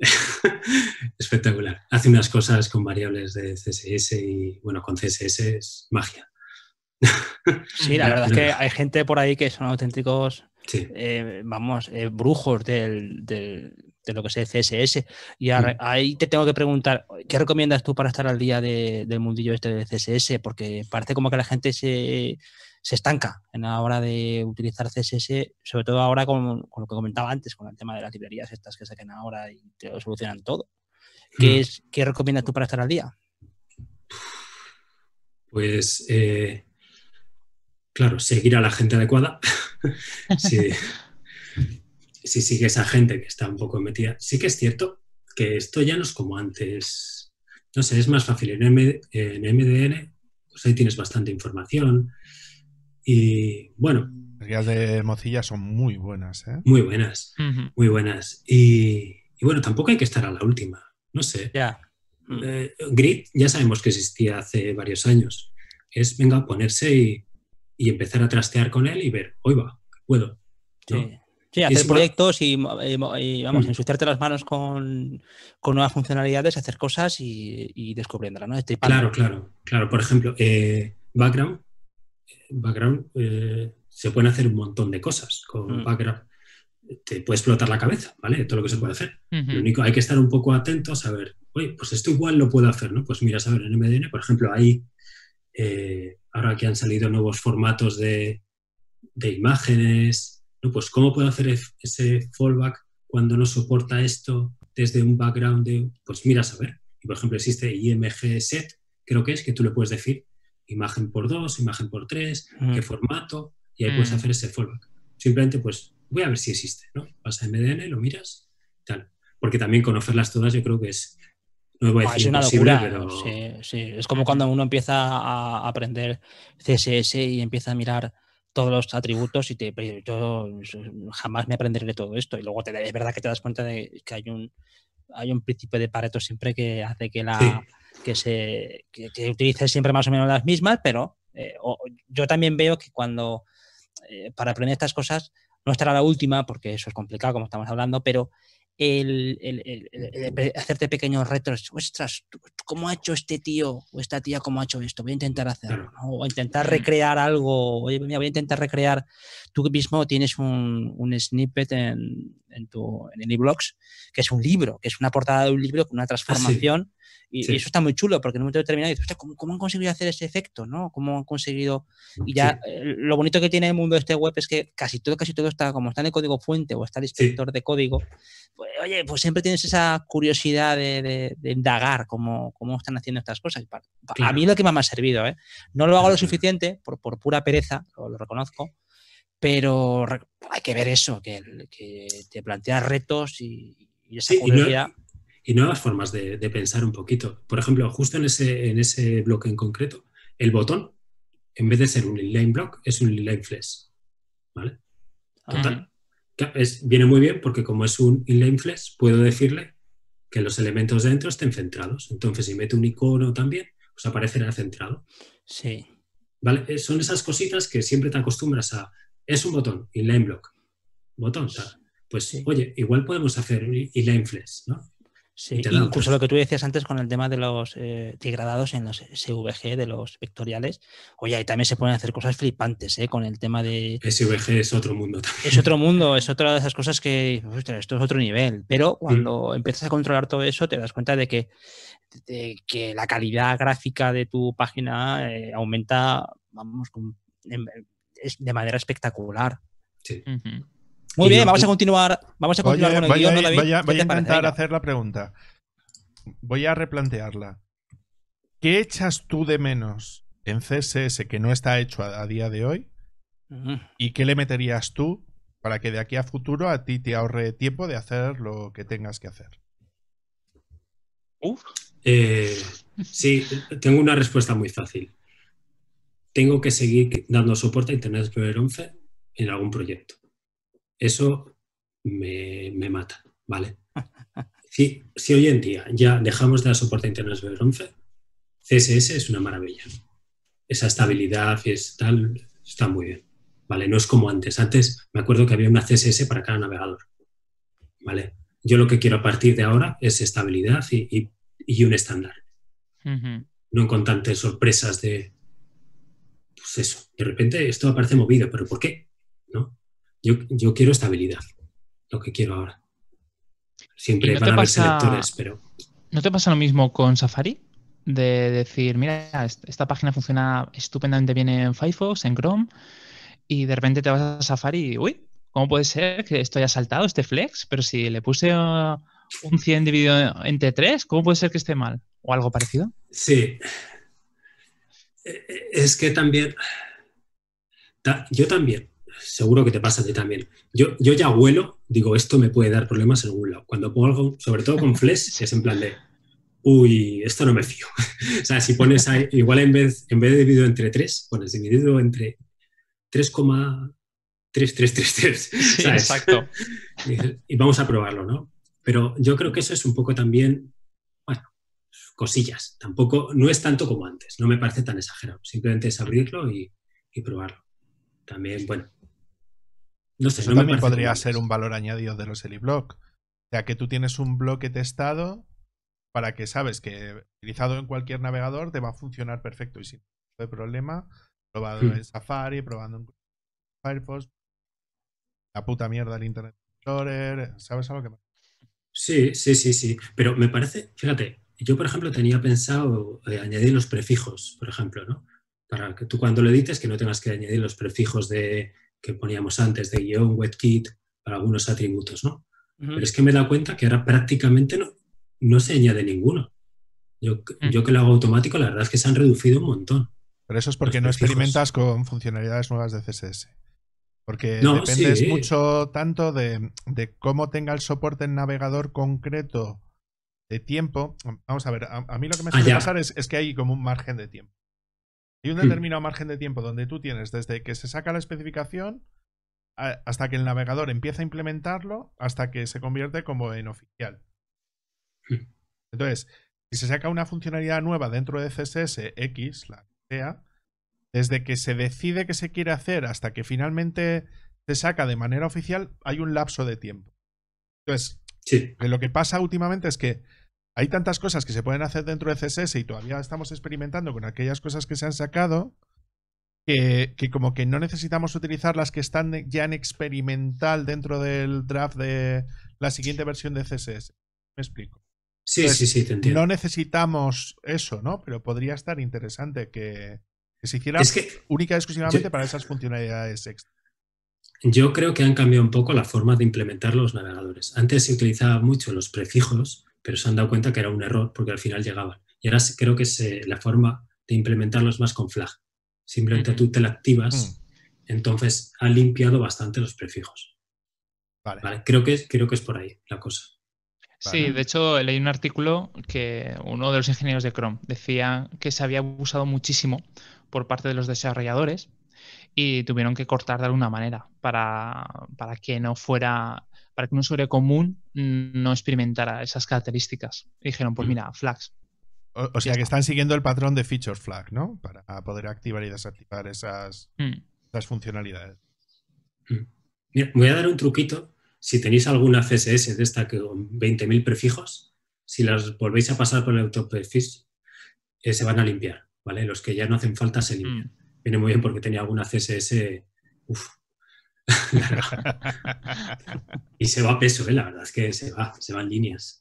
espectacular. Hace unas cosas con variables de CSS y bueno, con CSS es magia. sí, la verdad es que hay gente por ahí que son auténticos, eh, vamos, eh, brujos de lo que es CSS. Y mm. ahí te tengo que preguntar, ¿qué recomiendas tú para estar al día del mundillo este de CSS? Porque parece como que la gente se se estanca en la hora de utilizar CSS, sobre todo ahora con, con lo que comentaba antes, con el tema de las librerías estas que saquen ahora y te lo solucionan todo. ¿Qué, hmm. es, ¿qué recomiendas tú para estar al día? Pues, eh, claro, seguir a la gente adecuada. sí. si sigue esa gente que está un poco metida, sí que es cierto que esto ya no es como antes. No sé, es más fácil. En, MDN, pues ahí tienes bastante información, y bueno. Las guías de mocilla son muy buenas, ¿eh? Muy buenas, muy buenas. Y, bueno, tampoco hay que estar a la última, no sé. Ya. Eh, Grid ya sabemos que existía hace varios años. Es, venga, ponerse y, empezar a trastear con él y ver, hoy va, puedo. Sí. hacer proyectos y, y, vamos, ensuciarte las manos con, nuevas funcionalidades, hacer cosas y, y ¿no? claro, claro, claro. Por ejemplo, eh, Background background eh, se pueden hacer un montón de cosas con mm. background. Eh, te puede explotar la cabeza, ¿vale? Todo lo que se puede hacer. Lo único, hay que estar un poco atento a saber oye, pues esto igual lo puedo hacer, ¿no? Pues mira, a ver, en MDN, por ejemplo, ahí eh, ahora que han salido nuevos formatos de, de imágenes, ¿no? Pues cómo puedo hacer ese fallback cuando no soporta esto desde un background de, pues mira, a ver. Y por ejemplo, existe IMG set, creo que es, que tú le puedes decir, imagen por dos, imagen por tres, mm. qué formato, y ahí puedes mm. hacer ese fallback. Simplemente, pues, voy a ver si existe, ¿no? Vas MDN, lo miras, tal. Porque también conocerlas todas yo creo que es, no voy a decir es Es como cuando uno empieza a aprender CSS y empieza a mirar todos los atributos y te, pues, yo jamás me aprenderé todo esto. Y luego te, es verdad que te das cuenta de que hay un, hay un principio de Pareto siempre que hace que la que se, que, utilice siempre más o menos las mismas, pero eh, yo también veo que cuando eh, para aprender estas cosas no estará la última, porque eso es complicado, como estamos hablando, pero el, hacerte pequeños retos, ostras, ¿cómo ha hecho este tío o esta tía cómo ha hecho esto? Voy a intentar hacerlo, o intentar recrear algo, oye, mira, voy a intentar recrear, tú mismo tienes un, un snippet en, en tu en e-blogs, que es un libro, que es una portada de un libro con una ah, transformación. Y, eso está muy chulo, porque en un momento determinado dices, ¿cómo, ¿cómo, han conseguido hacer ese efecto? ¿no? ¿Cómo han conseguido? Y ya eh, lo bonito que tiene el mundo de este web es que casi todo, casi todo está, como está en el código fuente o está el inspector de código, pues, oye, pues siempre tienes esa curiosidad de, indagar cómo, cómo, están haciendo estas cosas. y A mí es lo que más me ha servido, ¿eh? No lo hago lo suficiente por, por pura pereza, lo reconozco pero hay que ver eso, que, te planteas retos y, y esa curiosidad y, nuevas formas de, pensar un poquito. Por ejemplo, justo en ese, en ese bloque en concreto, el botón, en vez de ser un inline block, es un inline flash. ¿Vale? Total. Ah. viene muy bien porque como es un inline flash, puedo decirle que los elementos dentro estén centrados. Entonces, si meto un icono también, pues aparecerá centrado. Sí. ¿Vale? Eh, son esas cositas que siempre te acostumbras a, es un botón, inline block. Botón, Pues oye, igual podemos hacer inline flex, ¿no? Sí, incluso lo que tú decías antes con el tema de los eh, degradados en los SVG, de los vectoriales. Oye, ahí también se pueden hacer cosas flipantes, ¿eh? Con el tema de... SVG es otro mundo también. Es otro mundo, es otra de esas cosas que, esto es otro nivel. Pero mm. cuando empiezas a controlar todo eso, te das cuenta de que, que la calidad gráfica de tu página eh, aumenta, vamos, con, de manera espectacular. Muy bien, vamos a continuar. Vamos a continuar con el voy a intentar hacer la pregunta. Voy a replantearla. ¿Qué echas tú de menos en CSS que no está hecho a, día de hoy? Mm. ¿Y qué le meterías tú para que de aquí a futuro a ti te ahorre tiempo de hacer lo que tengas que hacer? Eh, sí, tengo una respuesta muy fácil tengo que seguir dando soporte a Internet Explorer 11 en algún proyecto. Eso me, me mata, ¿vale? Si, si, hoy en día ya dejamos de dar soporte a Internet Explorer 11, CSS es una maravilla. Esa estabilidad es tal, está muy bien, ¿vale? No es como antes. Antes me acuerdo que había una CSS para cada navegador, ¿vale? Yo lo que quiero a partir de ahora es estabilidad y, y, y un estándar. No con tantas sorpresas de pues eso, de repente esto aparece movido, pero ¿por qué? ¿No? Yo, quiero estabilidad, lo que quiero ahora. Siempre van a selectores, pero... ¿No te pasa lo mismo con Safari? De decir, mira, esta página funciona estupendamente bien en Firefox, en Chrome, y de repente te vas a Safari y, uy, ¿cómo puede ser que esto haya saltado, este flex? Pero si le puse uh, un 100 dividido entre 3, ¿cómo puede ser que esté mal? ¿O algo parecido? Sí, eh, eh, es que también, yo también, seguro que te pasa a ti también. Yo, yo ya vuelo, digo, esto me puede dar problemas en algún lado. Cuando pongo algo, sobre todo con Flash, es en plan de, uy, esto no me fío. o sea, si pones, igual en vez, en vez de dividido entre 3, pones dividido entre 3,3333. Sí, exacto. y vamos a probarlo, ¿no? Pero yo creo que eso es un poco también cosillas. Tampoco, no es tanto como antes, no me parece tan exagerado. Simplemente es abrirlo y, probarlo. También, bueno. No sé, me también podría ser un valor añadido de los Eliblock. O sea, que tú tienes un bloque testado para que sabes que utilizado en cualquier navegador te va a funcionar perfecto y sin problema. Probado hmm. en Safari, probando en Firefox. La puta mierda del Internet Explorer. ¿Sabes algo que más? Sí, sí, sí, sí. Pero me parece, fíjate, yo, por ejemplo, tenía pensado eh, añadir los prefijos, por ejemplo, ¿no? Para que tú cuando lo edites que no tengas que añadir los prefijos de, que poníamos antes, de guión, WebKit, para algunos atributos, ¿no? Pero es que me he dado cuenta que ahora prácticamente no, se añade ninguno. Yo, mm. yo que lo hago automático, la verdad es que se han reducido un montón. Pero eso es porque no experimentas con funcionalidades nuevas de CSS. Porque no, dependes mucho tanto de, de, cómo tenga el soporte en navegador concreto de tiempo. Vamos a ver, a, mí lo que me ah, suele pasar es, que hay como un margen de tiempo. Hay un hmm. determinado margen de tiempo donde tú tienes desde que se saca la especificación hasta que el navegador empieza a implementarlo, hasta que se convierte como en oficial. Hmm. Entonces, si se saca una funcionalidad nueva dentro de CSS X, la que sea, desde que se decide que se quiere hacer hasta que finalmente se saca de manera oficial, hay un lapso de tiempo. Entonces, lo que pasa últimamente es que hay tantas cosas que se pueden hacer dentro de CSS y todavía estamos experimentando con aquellas cosas que se han sacado que, como que no necesitamos utilizar las que están ya en experimental dentro del draft de la siguiente versión de CSS. Me explico. Sí, sí, sí, te entiendo. No necesitamos eso, ¿no? Pero podría estar interesante que, se hiciera única y exclusivamente para esas funcionalidades extra. Yo creo que han cambiado un poco la forma de implementar los navegadores. Antes se utilizaba mucho los prefijos pero se han dado cuenta que era un error porque al final llegaban. Y ahora creo que la forma de implementarlo es más con flag. Simplemente tú te la activas, mm. entonces ha limpiado bastante los prefijos. creo, que, creo que es por ahí la cosa. Sí, de hecho leí un artículo que uno de los ingenieros de Chrome decía que se había abusado muchísimo por parte de los desarrolladores y tuvieron que cortar de alguna manera para, para que no fuera para que un usuario común no experimentara esas características. dijeron, pues mm. mira, flags. O, sea que están siguiendo el patrón de feature flag, ¿no? Para poder activar y desactivar esas, mm. funcionalidades. Mm. voy a dar un truquito. Si tenéis alguna CSS de esta con 20.000 prefijos, si las volvéis a pasar por el autoprefix, eh, se van a limpiar, ¿vale? Los que ya no hacen falta se limpian. Viene muy bien porque tenía alguna CSS, uf, y se va a peso, ¿eh? la verdad es que se va, se van líneas.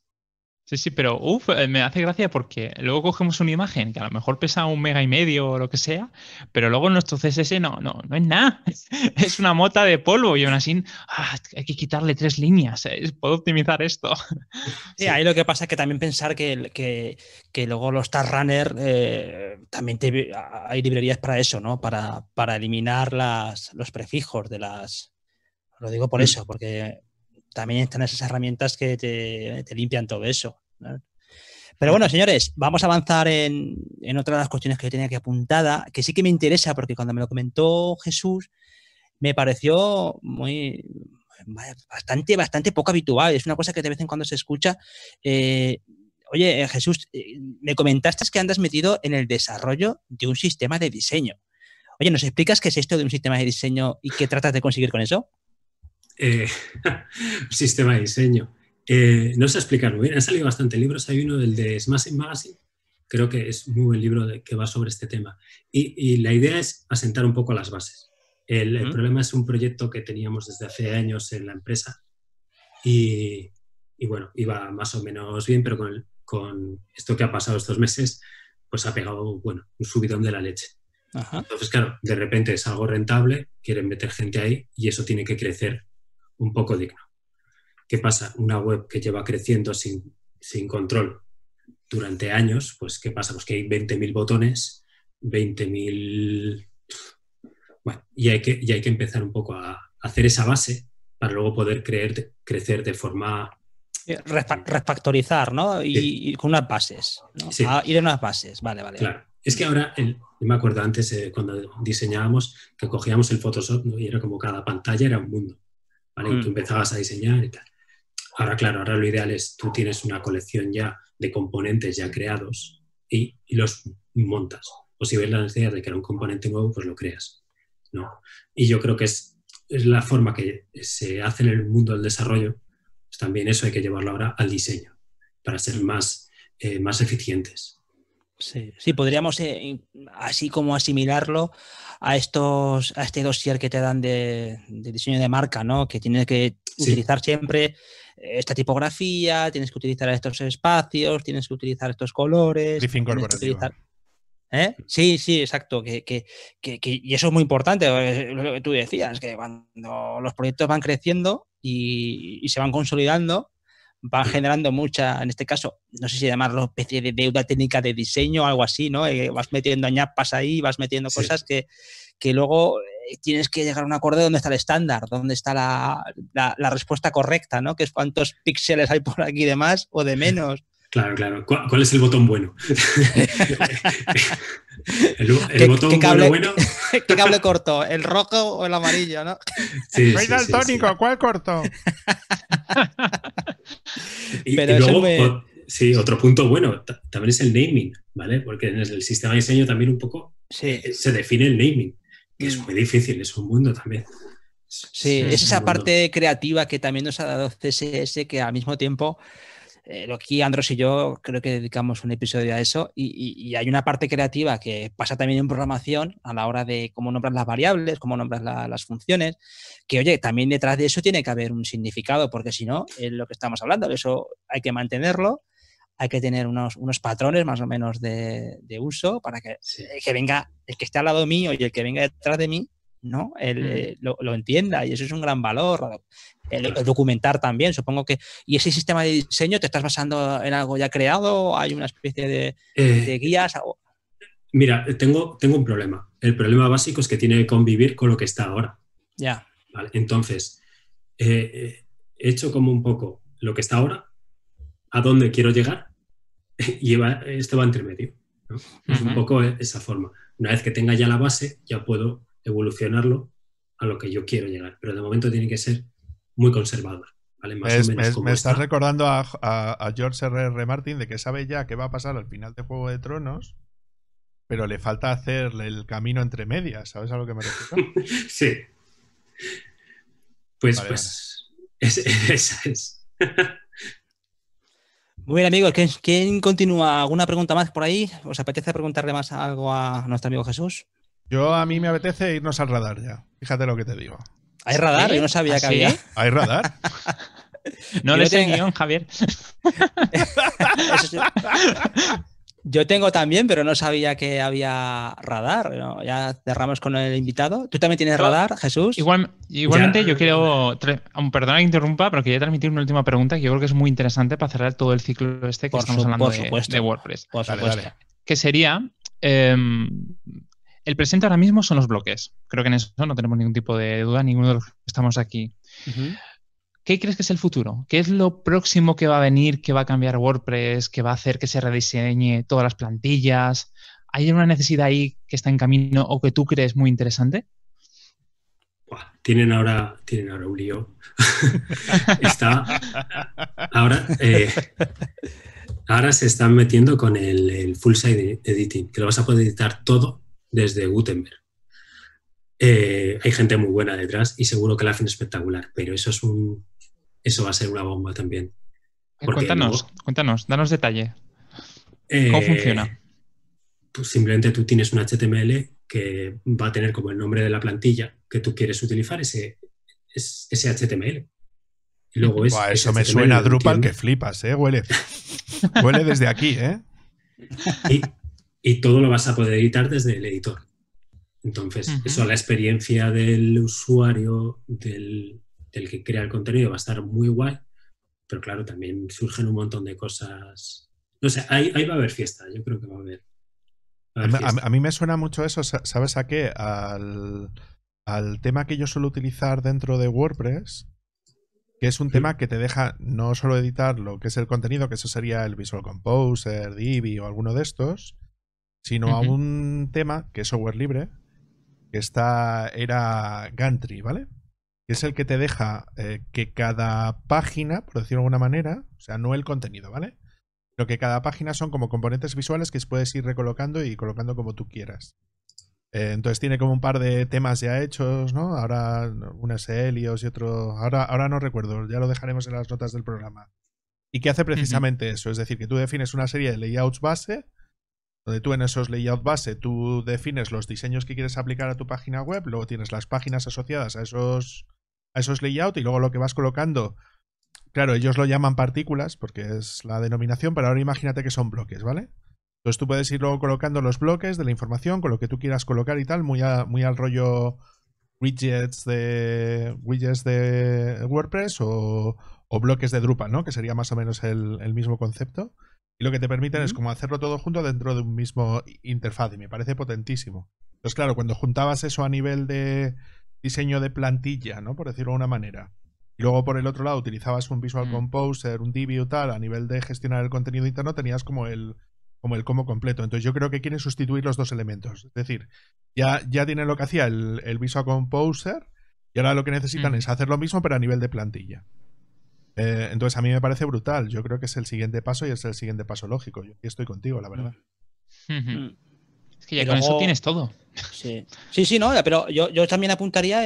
Sí, sí, pero eh, me hace gracia porque luego cogemos una imagen que a lo mejor pesa un mega y medio o lo que sea, pero luego nuestro CSS no, no, no es nada. Es una mota de polvo y aún así ah, hay que quitarle tres líneas. Eh, puedo optimizar esto. Sí, ahí lo que pasa es que también pensar que, que, luego los task Runner eh, también hay librerías para eso, ¿no? Para, para eliminar las, los prefijos de las. Lo digo por mm. eso, porque también están esas herramientas que te, limpian todo eso. Pero bueno, señores, vamos a avanzar en, otra de las cuestiones que yo tenía aquí apuntada, que sí que me interesa, porque cuando me lo comentó Jesús, me pareció muy bastante, bastante poco habitual. Es una cosa que de vez en cuando se escucha. Eh, oye, eh, Jesús, eh, me comentaste que andas metido en el desarrollo de un sistema de diseño. Oye, ¿nos explicas qué es esto de un sistema de diseño y qué tratas de conseguir con eso? Eh, sistema de diseño. Eh, no sé muy bien, han salido bastante libros. Hay uno, del de Smashing Magazine, creo que es muy buen libro de, que va sobre este tema. Y, la idea es asentar un poco las bases. El, problema es un proyecto que teníamos desde hace años en la empresa y, bueno, iba más o menos bien, pero con, esto que ha pasado estos meses, pues ha pegado bueno, un subidón de la leche. Entonces, claro, de repente es algo rentable, quieren meter gente ahí y eso tiene que crecer un poco digno. ¿Qué pasa? Una web que lleva creciendo sin, control durante años, pues ¿qué pasa? Pues que hay 20.000 botones, 20.000... Bueno, y hay, que, hay que empezar un poco a hacer esa base para luego poder creer, crecer de forma... Eh, refactorizar, ¿no? Y, con unas bases. ¿no? Sí. ir ah, en unas bases, vale, vale. Claro. Es que ahora, yo me acuerdo antes eh, cuando diseñábamos que cogíamos el Photoshop y era como cada pantalla era un mundo. Y mm. tú empezabas a diseñar y tal. Ahora, claro, ahora lo ideal es tú tienes una colección ya de componentes ya creados y, los montas. O si ves la necesidad de crear un componente nuevo, pues lo creas. ¿no? Y yo creo que es, la forma que se hace en el mundo del desarrollo. Pues también eso hay que llevarlo ahora al diseño para ser más, eh, más eficientes. Sí, podríamos eh, así como asimilarlo a estos a este dossier que te dan de, diseño de marca, ¿no? Que tienes que utilizar siempre esta tipografía, tienes que utilizar estos espacios, tienes que utilizar estos colores. ¿eh? Sí, sí, exacto. y eso es muy importante, lo que tú decías, que cuando los proyectos van creciendo y se van consolidando, van generando mucha, en este caso, no sé si llamarlo especie de deuda técnica de diseño o algo así, ¿no? Eh, vas metiendo ñapas ahí, vas metiendo cosas que, que, luego eh, tienes que llegar a un acuerdo de dónde está el estándar, dónde está la, respuesta correcta, ¿no? Que es cuántos píxeles hay por aquí de más o de menos. Claro, claro. ¿Cuál es el botón bueno? el, botón cable, bueno, ¿Qué cable corto? ¿El rojo o el amarillo, no? Sí, ¿cuál corto? luego, sí, otro punto bueno también es el naming, ¿vale? Porque en el sistema de diseño también un poco eh, eh, se define el naming, que es mm. muy difícil, es un mundo también. Sí, es esa parte creativa que también nos ha dado CSS que al mismo tiempo eh, aquí Andros y yo creo que dedicamos un episodio a eso y, hay una parte creativa que pasa también en programación a la hora de cómo nombras las variables, cómo nombras las funciones, que oye, también detrás de eso tiene que haber un significado, porque si no, es lo que estamos hablando, eso hay que mantenerlo, hay que tener unos, patrones más o menos de, uso para que, que venga, el que esté al lado mío y el que venga detrás de mí, ¿no? Mm. Eh, lo, entienda y eso es un gran valor. El, documentar también, supongo que... ¿Y ese sistema de diseño te estás basando en algo ya creado? ¿Hay una especie de, eh, de guías? Mira, tengo, tengo un problema. El problema básico es que tiene que convivir con lo que está ahora. Ya. entonces, eh, he hecho como un poco lo que está ahora, a dónde quiero llegar, y esto va entre medio. Es un poco esa forma. Una vez que tenga ya la base, ya puedo evolucionarlo a lo que yo quiero llegar. Pero de momento tiene que ser muy conservador. me, estás recordando a, George R. R. Martin de que sabe ya qué va a pasar al final de Juego de Tronos, pero le falta hacer el camino entre medias. ¿Sabes a lo que me refiero? sí. Pues, pues, esa es. Muy bien, amigos. ¿Quién continúa? ¿Alguna pregunta más por ahí? ¿Os apetece preguntarle más algo a nuestro amigo Jesús? Yo a mí me apetece irnos al radar ya. Fíjate lo que te digo. ¿Hay radar? Yo no sabía que ¿Ah, había. ¿Hay radar? no le sé guión, Javier. Yo tengo también, pero no sabía que había radar. Ya cerramos con el invitado. ¿Tú también tienes radar, Jesús? Igual, igualmente, yo quiero. Perdona que interrumpa, pero quería transmitir una última pregunta que yo creo que es muy interesante para cerrar todo el ciclo este que estamos hablando de, WordPress. Por supuesto. Que sería. Em, el presente ahora mismo son los bloques. Creo que en eso no tenemos ningún tipo de duda, ninguno de los que estamos aquí. ¿Qué crees que es el futuro? ¿Qué es lo próximo que va a venir, que va a cambiar WordPress, que va a hacer que se rediseñe todas las plantillas? ¿Hay una necesidad ahí que está en camino o que tú crees muy interesante? Tienen ahora, tienen ahora un lío. está, ahora, eh, ahora se están metiendo con el, el full side editing, que lo vas a poder editar todo desde Gutenberg. Eh, hay gente muy buena detrás y seguro que la hacen espectacular, pero eso es un eso va a ser una bomba también. Eh, cuéntanos, cuéntanos, danos detalle. Eh, ¿Cómo funciona? Pues simplemente tú tienes un HTML que va a tener como el nombre de la plantilla que tú quieres utilizar, ese, ese HTML. Y luego eso me suena a Drupal que flipas, Huele. Huele desde aquí, ¿eh? Y, y todo lo vas a poder editar desde el editor. Entonces, eso, la experiencia del usuario, del, que crea el contenido, va a estar muy guay, pero claro, también surgen un montón de cosas. No sé, ahí, va a haber fiesta, yo creo que va a haber. a, mí me suena mucho eso, ¿sabes a qué? Al, tema que yo suelo utilizar dentro de WordPress, que es un tema que te deja no solo editar lo que es el contenido, que eso sería el Visual Composer, Divi o alguno de estos, sino a un tema que es software libre, que está, era Gantry, ¿vale? Que es el que te deja eh, que cada página, por decirlo de alguna manera, o sea, no el contenido, ¿vale? lo que cada página son como componentes visuales que puedes ir recolocando y colocando como tú quieras. Eh, entonces tiene como un par de temas ya hechos, ¿no? Ahora una es Helios y otro... Ahora, ahora no recuerdo, ya lo dejaremos en las notas del programa. Y qué hace precisamente eso, es decir, que tú defines una serie de layouts base donde tú en esos layout base tú defines los diseños que quieres aplicar a tu página web, luego tienes las páginas asociadas a esos, a esos layout y luego lo que vas colocando, claro, ellos lo llaman partículas porque es la denominación, pero ahora imagínate que son bloques, ¿vale? Entonces tú puedes ir luego colocando los bloques de la información con lo que tú quieras colocar y tal, muy, muy al rollo widgets de widgets de WordPress o, bloques de Drupal, ¿no? Que sería más o menos el mismo concepto. Y lo que te permiten es como hacerlo todo junto dentro de un mismo interfaz. Y me parece potentísimo. Entonces, claro, cuando juntabas eso a nivel de diseño de plantilla, ¿no? Por decirlo de una manera. Y luego por el otro lado utilizabas un Visual mm. Composer, un Divi o tal, a nivel de gestionar el contenido interno, tenías como el, como el completo. Entonces yo creo que quieren sustituir los dos elementos. Es decir, ya, ya tienen lo que hacía el, Visual Composer y ahora lo que necesitan mm. es hacer lo mismo pero a nivel de plantilla. Eh, entonces a mí me parece brutal. Yo creo que es el siguiente paso y es el siguiente paso lógico. Yo estoy contigo, la verdad. Mm. Es que ya con eso tienes todo. Sí, sí, sí no, pero yo, también apuntaría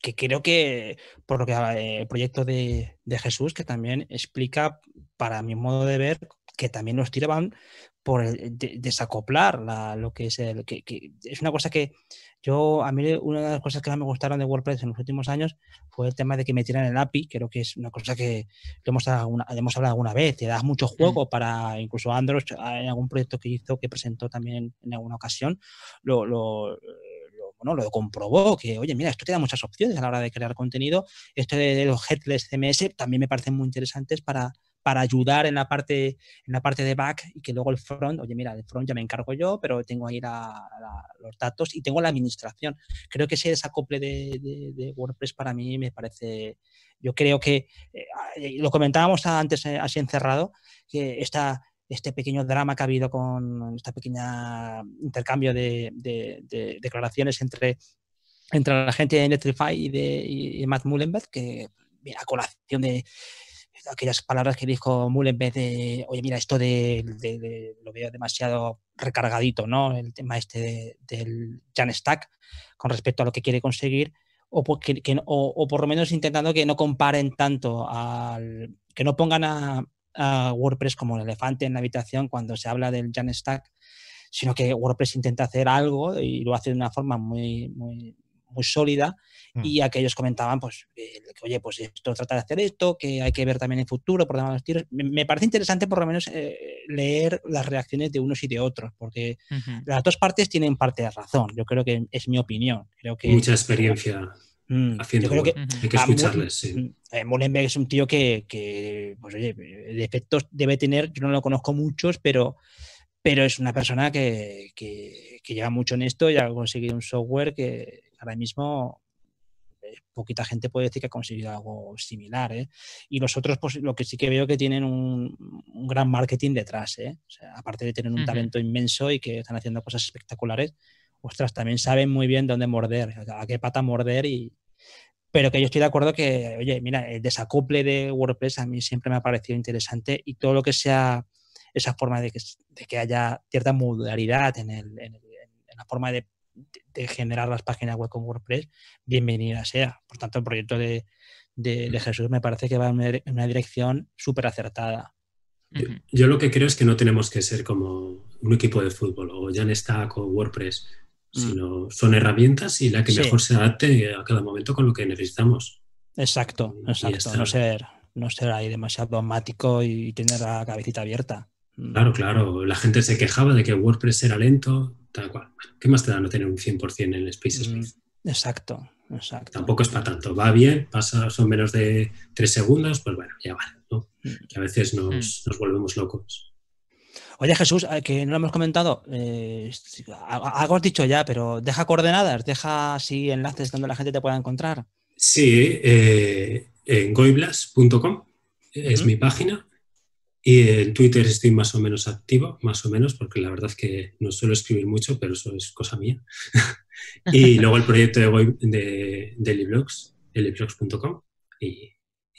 que creo que, por lo que eh, el proyecto de Jesús, que también explica, para mi modo de ver, que también nos tiraban por desacoplar lo que es el, que, es una cosa que yo a mí una de las cosas que más me gustaron de WordPress en los últimos años fue el tema de que me tiran el API, creo que es una cosa que hemos, hablado alguna vez, te das mucho mm. juego para incluso Android eh, en algún proyecto que hizo que presentó también en alguna ocasión lo, lo comprobó, que oye, mira, esto te da muchas opciones a la hora de crear contenido. Esto de, de los headless CMS también me parecen muy interesantes para, para ayudar en la parte, en la parte de back y que luego el front, oye, mira, el front ya me encargo yo, pero tengo ahí ir a los datos y tengo la administración. Creo que ese desacople de, de, WordPress para mí me parece, yo creo que, eh, lo comentábamos antes eh, así encerrado, que está este pequeño drama que ha habido con este pequeño intercambio de, declaraciones entre, entre la gente de Netlify y de Matt Mullenberg, que a colación de aquellas palabras que dijo Mull en vez de, oye, mira, esto de, lo veo demasiado recargadito, ¿no? El tema este del Jan Stack con respecto a lo que quiere conseguir, pues o, por lo menos intentando que no comparen tanto al. que no pongan a, WordPress como el elefante en la habitación cuando se habla del Jan Stack, sino que WordPress intenta hacer algo y lo hace de una forma muy, muy muy sólida mm. y aquellos comentaban, pues, eh, que, oye, pues esto trata de hacer esto, que hay que ver también el futuro, por demás tiros. Me, parece interesante por lo menos eh, leer las reacciones de unos y de otros, porque las dos partes tienen parte de razón, yo creo que es mi opinión. Creo que, Mucha experiencia. Mm, haciendo que, Hay que escucharles. Ah, es un tío que, pues, oye, defectos debe tener, yo no lo conozco muchos, pero pero es una persona que, que, que, lleva mucho en esto y ha conseguido un software que, ahora mismo eh, poquita gente puede decir que ha conseguido algo similar. ¿eh? Y los otros, pues lo que sí que veo que tienen un, gran marketing detrás. ¿eh? aparte de tener un talento inmenso y que están haciendo cosas espectaculares, ostras, también saben muy bien dónde morder, a qué pata morder y, pero que yo estoy de acuerdo que, oye, mira, el desacople de WordPress a mí siempre me ha parecido interesante y todo lo que sea esa forma de que, haya cierta modularidad en, en, la forma de de generar las páginas web con WordPress, bienvenida sea. Por tanto, el proyecto de, mm. Jesús me parece que va en una dirección súper acertada. Yo, lo que creo es que no tenemos que ser como un equipo de fútbol o Jan está con WordPress, mm. sino son herramientas y la que mejor se adapte a cada momento con lo que necesitamos. Exacto, exacto. No ser, no ser ahí demasiado dogmático y tener la cabecita abierta. Claro, claro. La gente se quejaba de que WordPress era lento tal cual. ¿Qué más te da no tener un 100% en el Space Space? Mm, exacto, exacto. Tampoco es para tanto. Va bien, pasa, son menos de tres segundos, pues bueno, ya vale, ¿no? Mm. Que a veces mm. nos, volvemos locos. Oye Jesús, eh, que no lo hemos comentado, eh, algo has dicho ya, pero deja coordenadas, deja así enlaces donde la gente te pueda encontrar. Sí, eh, en goiblas.com es mi página y en Twitter estoy más o menos activo, más o menos, porque la verdad es que no suelo escribir mucho, pero eso es cosa mía. y luego el proyecto de, de, de Liblogs, y,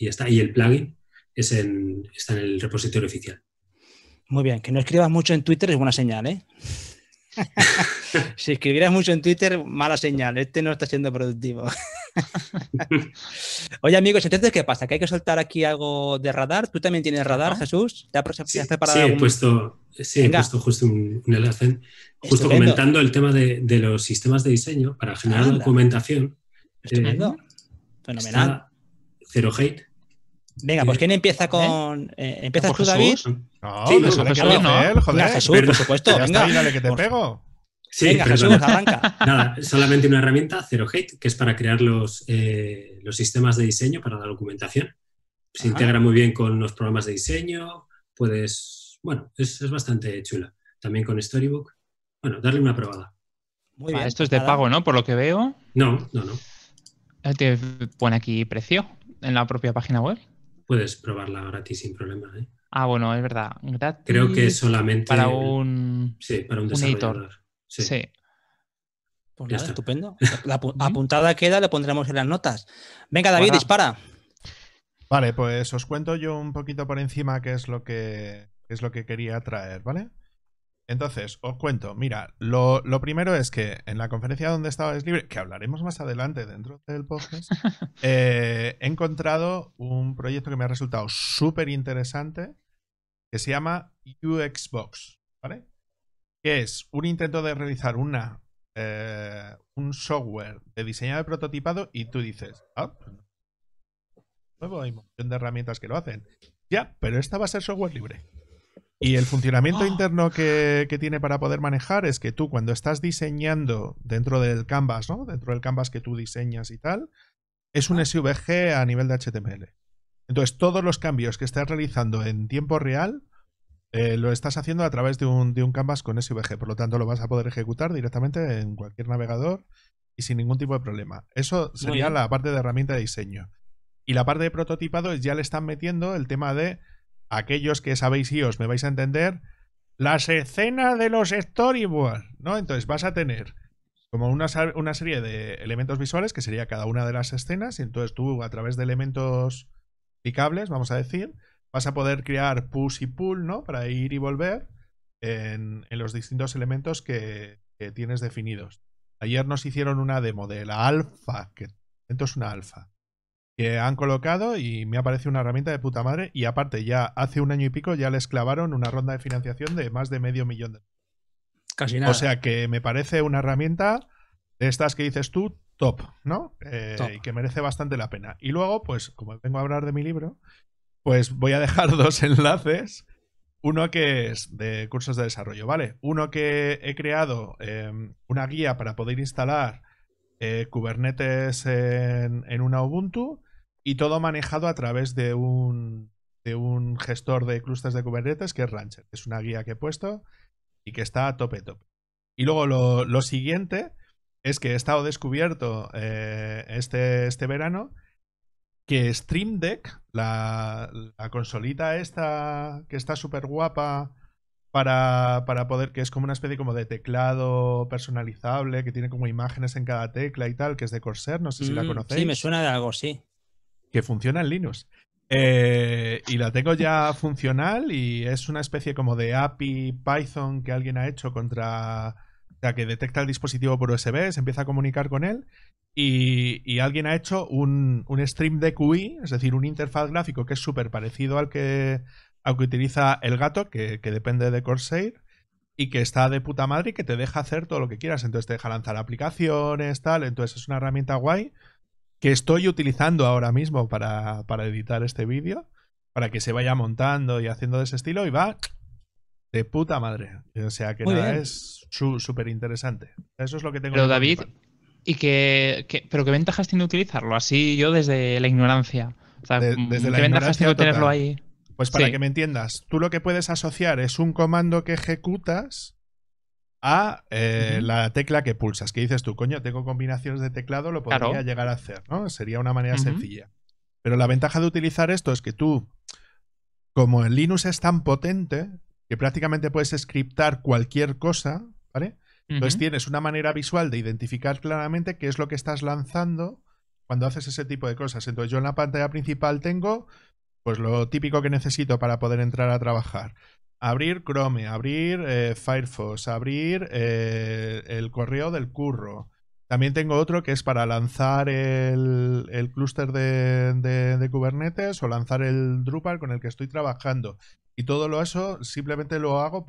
ya está. Y el plugin está en el repositorio oficial. Muy bien, que no escribas mucho en Twitter es buena señal, ¿eh? si escribieras mucho en Twitter, mala señal, este no está siendo productivo. Oye, amigos, entonces, ¿qué pasa? ¿Que hay que soltar aquí algo de radar? ¿Tú también tienes radar, Jesús? ¿Te has, sí, Sí, he puesto, sí, he puesto justo un, enlace, justo comentando el tema de, los sistemas de diseño para generar documentación. Eh, Fenomenal. Cero hate. Venga, pues ¿quién empieza ¿Eh? con. Eh, ¿Empiezas pues tú, David? No, pues Jesús, no. joder. por supuesto. Venga, que te pego. Sí, Jesús, arranca. Nada, solamente una herramienta, Zero Hate, que es para crear los, eh, los sistemas de diseño para la documentación. Se integra muy bien con los programas de diseño. Puedes. Bueno, es, es bastante chula. También con Storybook. Bueno, darle una probada. Ah, esto es de pago, ¿no? Por lo que veo. No, no, no. Te pone aquí precio en la propia página web. Puedes probarla gratis sin problema. ¿eh? Ah, bueno, es verdad. Creo que solamente para un, sí, para un, Sí. Pues estupendo. La apuntada queda, le pondremos en las notas. Venga, David, dispara. Vale, pues os cuento yo un poquito por encima qué es lo que, qué es lo que quería traer, ¿vale? Entonces, os cuento, mira, lo, primero es que en la conferencia donde estaba Es Libre, que hablaremos más adelante dentro del podcast, eh, he encontrado un proyecto que me ha resultado súper interesante, que se llama UXbox, ¿vale? Que es un intento de realizar una, eh, un software de diseño de prototipado y tú dices, ah, luego pues hay un montón de herramientas que lo hacen. Ya, pero esta va a ser software libre. Y el funcionamiento ¡Ah! interno que, tiene para poder manejar es que tú cuando estás diseñando dentro del canvas, ¿no? Dentro del canvas que tú diseñas y tal, es un ah. SVG a nivel de HTML. Entonces todos los cambios que estás realizando en tiempo real eh, lo estás haciendo a través de un, de un canvas con SVG. Por lo tanto lo vas a poder ejecutar directamente en cualquier navegador y sin ningún tipo de problema. Eso sería la parte de herramienta de diseño. Y la parte de prototipado ya le están metiendo el tema de aquellos que sabéis os me vais a entender, las escenas de los storyboards, ¿no? Entonces vas a tener como una, una, serie de elementos visuales, que sería cada una de las escenas, y entonces tú a través de elementos picables, vamos a decir, vas a poder crear push y pull, ¿no? Para ir y volver en, los distintos elementos que, tienes definidos. Ayer nos hicieron una demo de la alfa, que entonces una alfa, que han colocado y me ha parecido una herramienta de puta madre. Y aparte, ya hace un año y pico ya les clavaron una ronda de financiación de más de medio millón de Casi O sea que me parece una herramienta de estas que dices tú, top, ¿no? Eh, y que merece bastante la pena. Y luego, pues, como vengo a hablar de mi libro, pues voy a dejar dos enlaces. Uno que es de cursos de desarrollo, ¿vale? Uno que he creado em, una guía para poder instalar eh, Kubernetes en, en, una Ubuntu y todo manejado a través de un, de un gestor de clusters de Kubernetes que es Rancher, que es una guía que he puesto y que está a tope top Y luego lo, siguiente es que he estado descubierto eh, este, este verano que Stream Deck, la, la consolita esta que está súper guapa para, poder, que es como una especie como de teclado personalizable, que tiene como imágenes en cada tecla y tal, que es de Corsair, no sé si la conocéis. Mm, sí, me suena de algo, sí que funciona en Linux. Eh, y la tengo ya funcional y es una especie como de API Python que alguien ha hecho contra... O sea, que detecta el dispositivo por USB, se empieza a comunicar con él y, alguien ha hecho un, stream de QI, es decir, un interfaz gráfico que es súper parecido al que, al utiliza el gato, que, que depende de Corsair y que está de puta madre y que te deja hacer todo lo que quieras. Entonces te deja lanzar aplicaciones, tal. Entonces es una herramienta guay que estoy utilizando ahora mismo para, editar este vídeo, para que se vaya montando y haciendo de ese estilo y va de puta madre. O sea que nada, es súper interesante. Eso es lo que tengo. Pero David, ¿y que, pero qué ventajas tiene utilizarlo? Así yo desde la ignorancia. O sea, mm, desde ¿Qué la ventajas tiene tenerlo ahí? Pues para que me entiendas, tú lo que puedes asociar es un comando que ejecutas a eh, la tecla que pulsas. Que dices tú, coño, tengo combinaciones de teclado, lo podría llegar a hacer, ¿no? Sería una manera sencilla. Pero la ventaja de utilizar esto es que tú, como en Linux es tan potente, que prácticamente puedes scriptar cualquier cosa, ¿vale? Entonces tienes una manera visual de identificar claramente qué es lo que estás lanzando cuando haces ese tipo de cosas. Entonces yo en la pantalla principal tengo pues lo típico que necesito para poder entrar a trabajar abrir Chrome, abrir eh, Firefox, abrir eh, el correo del curro. También tengo otro que es para lanzar el, clúster de, de, Kubernetes o lanzar el Drupal con el que estoy trabajando. Y todo eso simplemente lo hago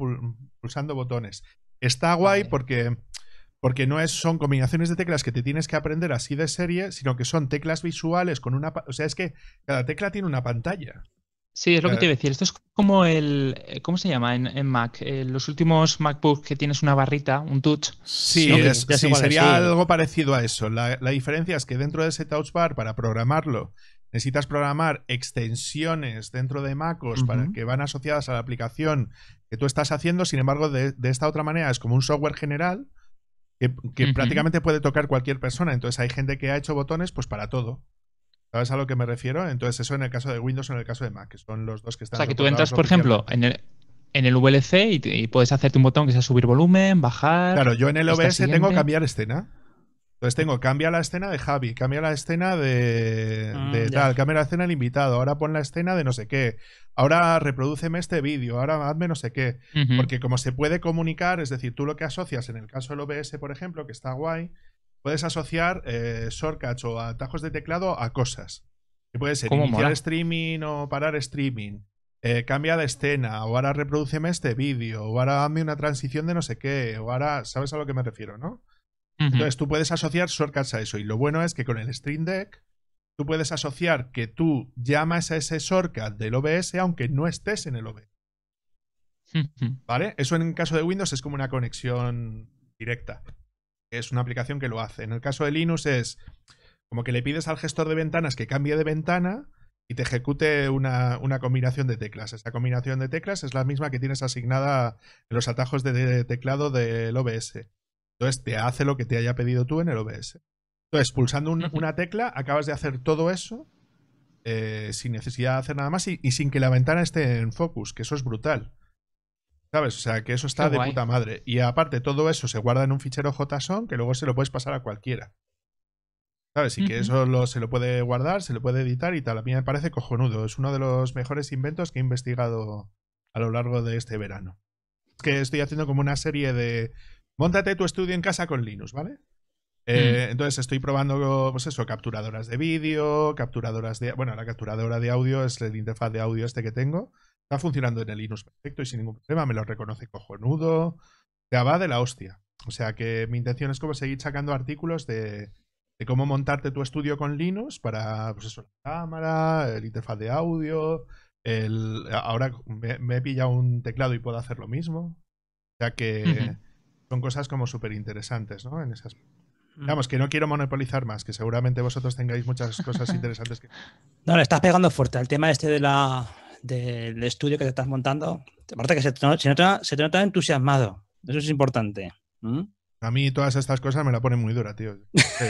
pulsando botones. Está guay porque, porque no es, son combinaciones de teclas que te tienes que aprender así de serie, sino que son teclas visuales con una... O sea, es que cada tecla tiene una pantalla. Sí, es lo que te iba a decir. Esto es como el. Eh, ¿Cómo se llama en, Mac? Eh, los últimos MacBooks que tienes una barrita, un touch. Sí, sería algo parecido a eso. La, diferencia es que dentro de ese touch bar, para programarlo, necesitas programar extensiones dentro de MacOS para que van asociadas a la aplicación que tú estás haciendo. Sin embargo, de, esta otra manera es como un software general que, prácticamente puede tocar cualquier persona. Entonces hay gente que ha hecho botones pues para todo. ¿Sabes a lo que me refiero? Entonces, eso en el caso de Windows o en el caso de Mac, que son los dos que están. O sea, que tú entras, por ejemplo, en el, en el VLC y, puedes hacerte un botón que sea subir volumen, bajar. Claro, yo en el OBS tengo cambiar escena. Entonces tengo, cambia la escena de Javi, cambia la escena de, mm, tal, cambia la escena del invitado, ahora pon la escena de no sé qué, ahora reproduceme este vídeo, ahora hazme no sé qué. Porque como se puede comunicar, es decir, tú lo que asocias en el caso del OBS, por ejemplo, que está guay, puedes asociar eh, shortcuts o atajos de teclado a cosas. Que puede ser iniciar streaming o parar streaming, eh, cambia de escena, o ahora reproduceme este vídeo, o ahora hazme una transición de no sé qué, o ahora, ¿sabes a lo que me refiero, no? Entonces tú puedes asociar shortcuts a eso. Y lo bueno es que con el Stream Deck tú puedes asociar que tú llamas a ese shortcut del OBS aunque no estés en el OBS. ¿Vale? Eso en caso de Windows es como una conexión directa es una aplicación que lo hace. En el caso de Linux es como que le pides al gestor de ventanas que cambie de ventana y te ejecute una, combinación de teclas. Esa combinación de teclas es la misma que tienes asignada en los atajos de teclado del OBS. Entonces te hace lo que te haya pedido tú en el OBS. Entonces, pulsando una tecla, acabas de hacer todo eso eh, sin necesidad de hacer nada más y, y sin que la ventana esté en focus, que eso es brutal. ¿Sabes? O sea, que eso está de puta madre. Y aparte, todo eso se guarda en un fichero JSON que luego se lo puedes pasar a cualquiera. ¿Sabes? Y que eso se lo puede guardar, se lo puede editar y tal. A mí me parece cojonudo. Es uno de los mejores inventos que he investigado a lo largo de este verano. Es que estoy haciendo como una serie de. Móntate tu estudio en casa con Linux, ¿vale? Eh, mm. Entonces estoy probando, pues eso, capturadoras de vídeo, capturadoras de. Bueno, la capturadora de audio es la interfaz de audio este que tengo. Está funcionando en el Linux perfecto y sin ningún problema. Me lo reconoce cojonudo. Te va de la hostia. O sea que mi intención es como seguir sacando artículos de, cómo montarte tu estudio con Linux para, pues eso, la cámara, el interfaz de audio, el, ahora me, he pillado un teclado y puedo hacer lo mismo. O sea que son cosas como súper interesantes, ¿no? En esas... Mm. Vamos, que no quiero monopolizar más, que seguramente vosotros tengáis muchas cosas interesantes que... No, le estás pegando fuerte al tema este de la, del estudio que te estás montando. Aparte que se te, nota, se te entusiasmado. Eso es importante. A mí todas estas cosas me la ponen muy dura, tío. esto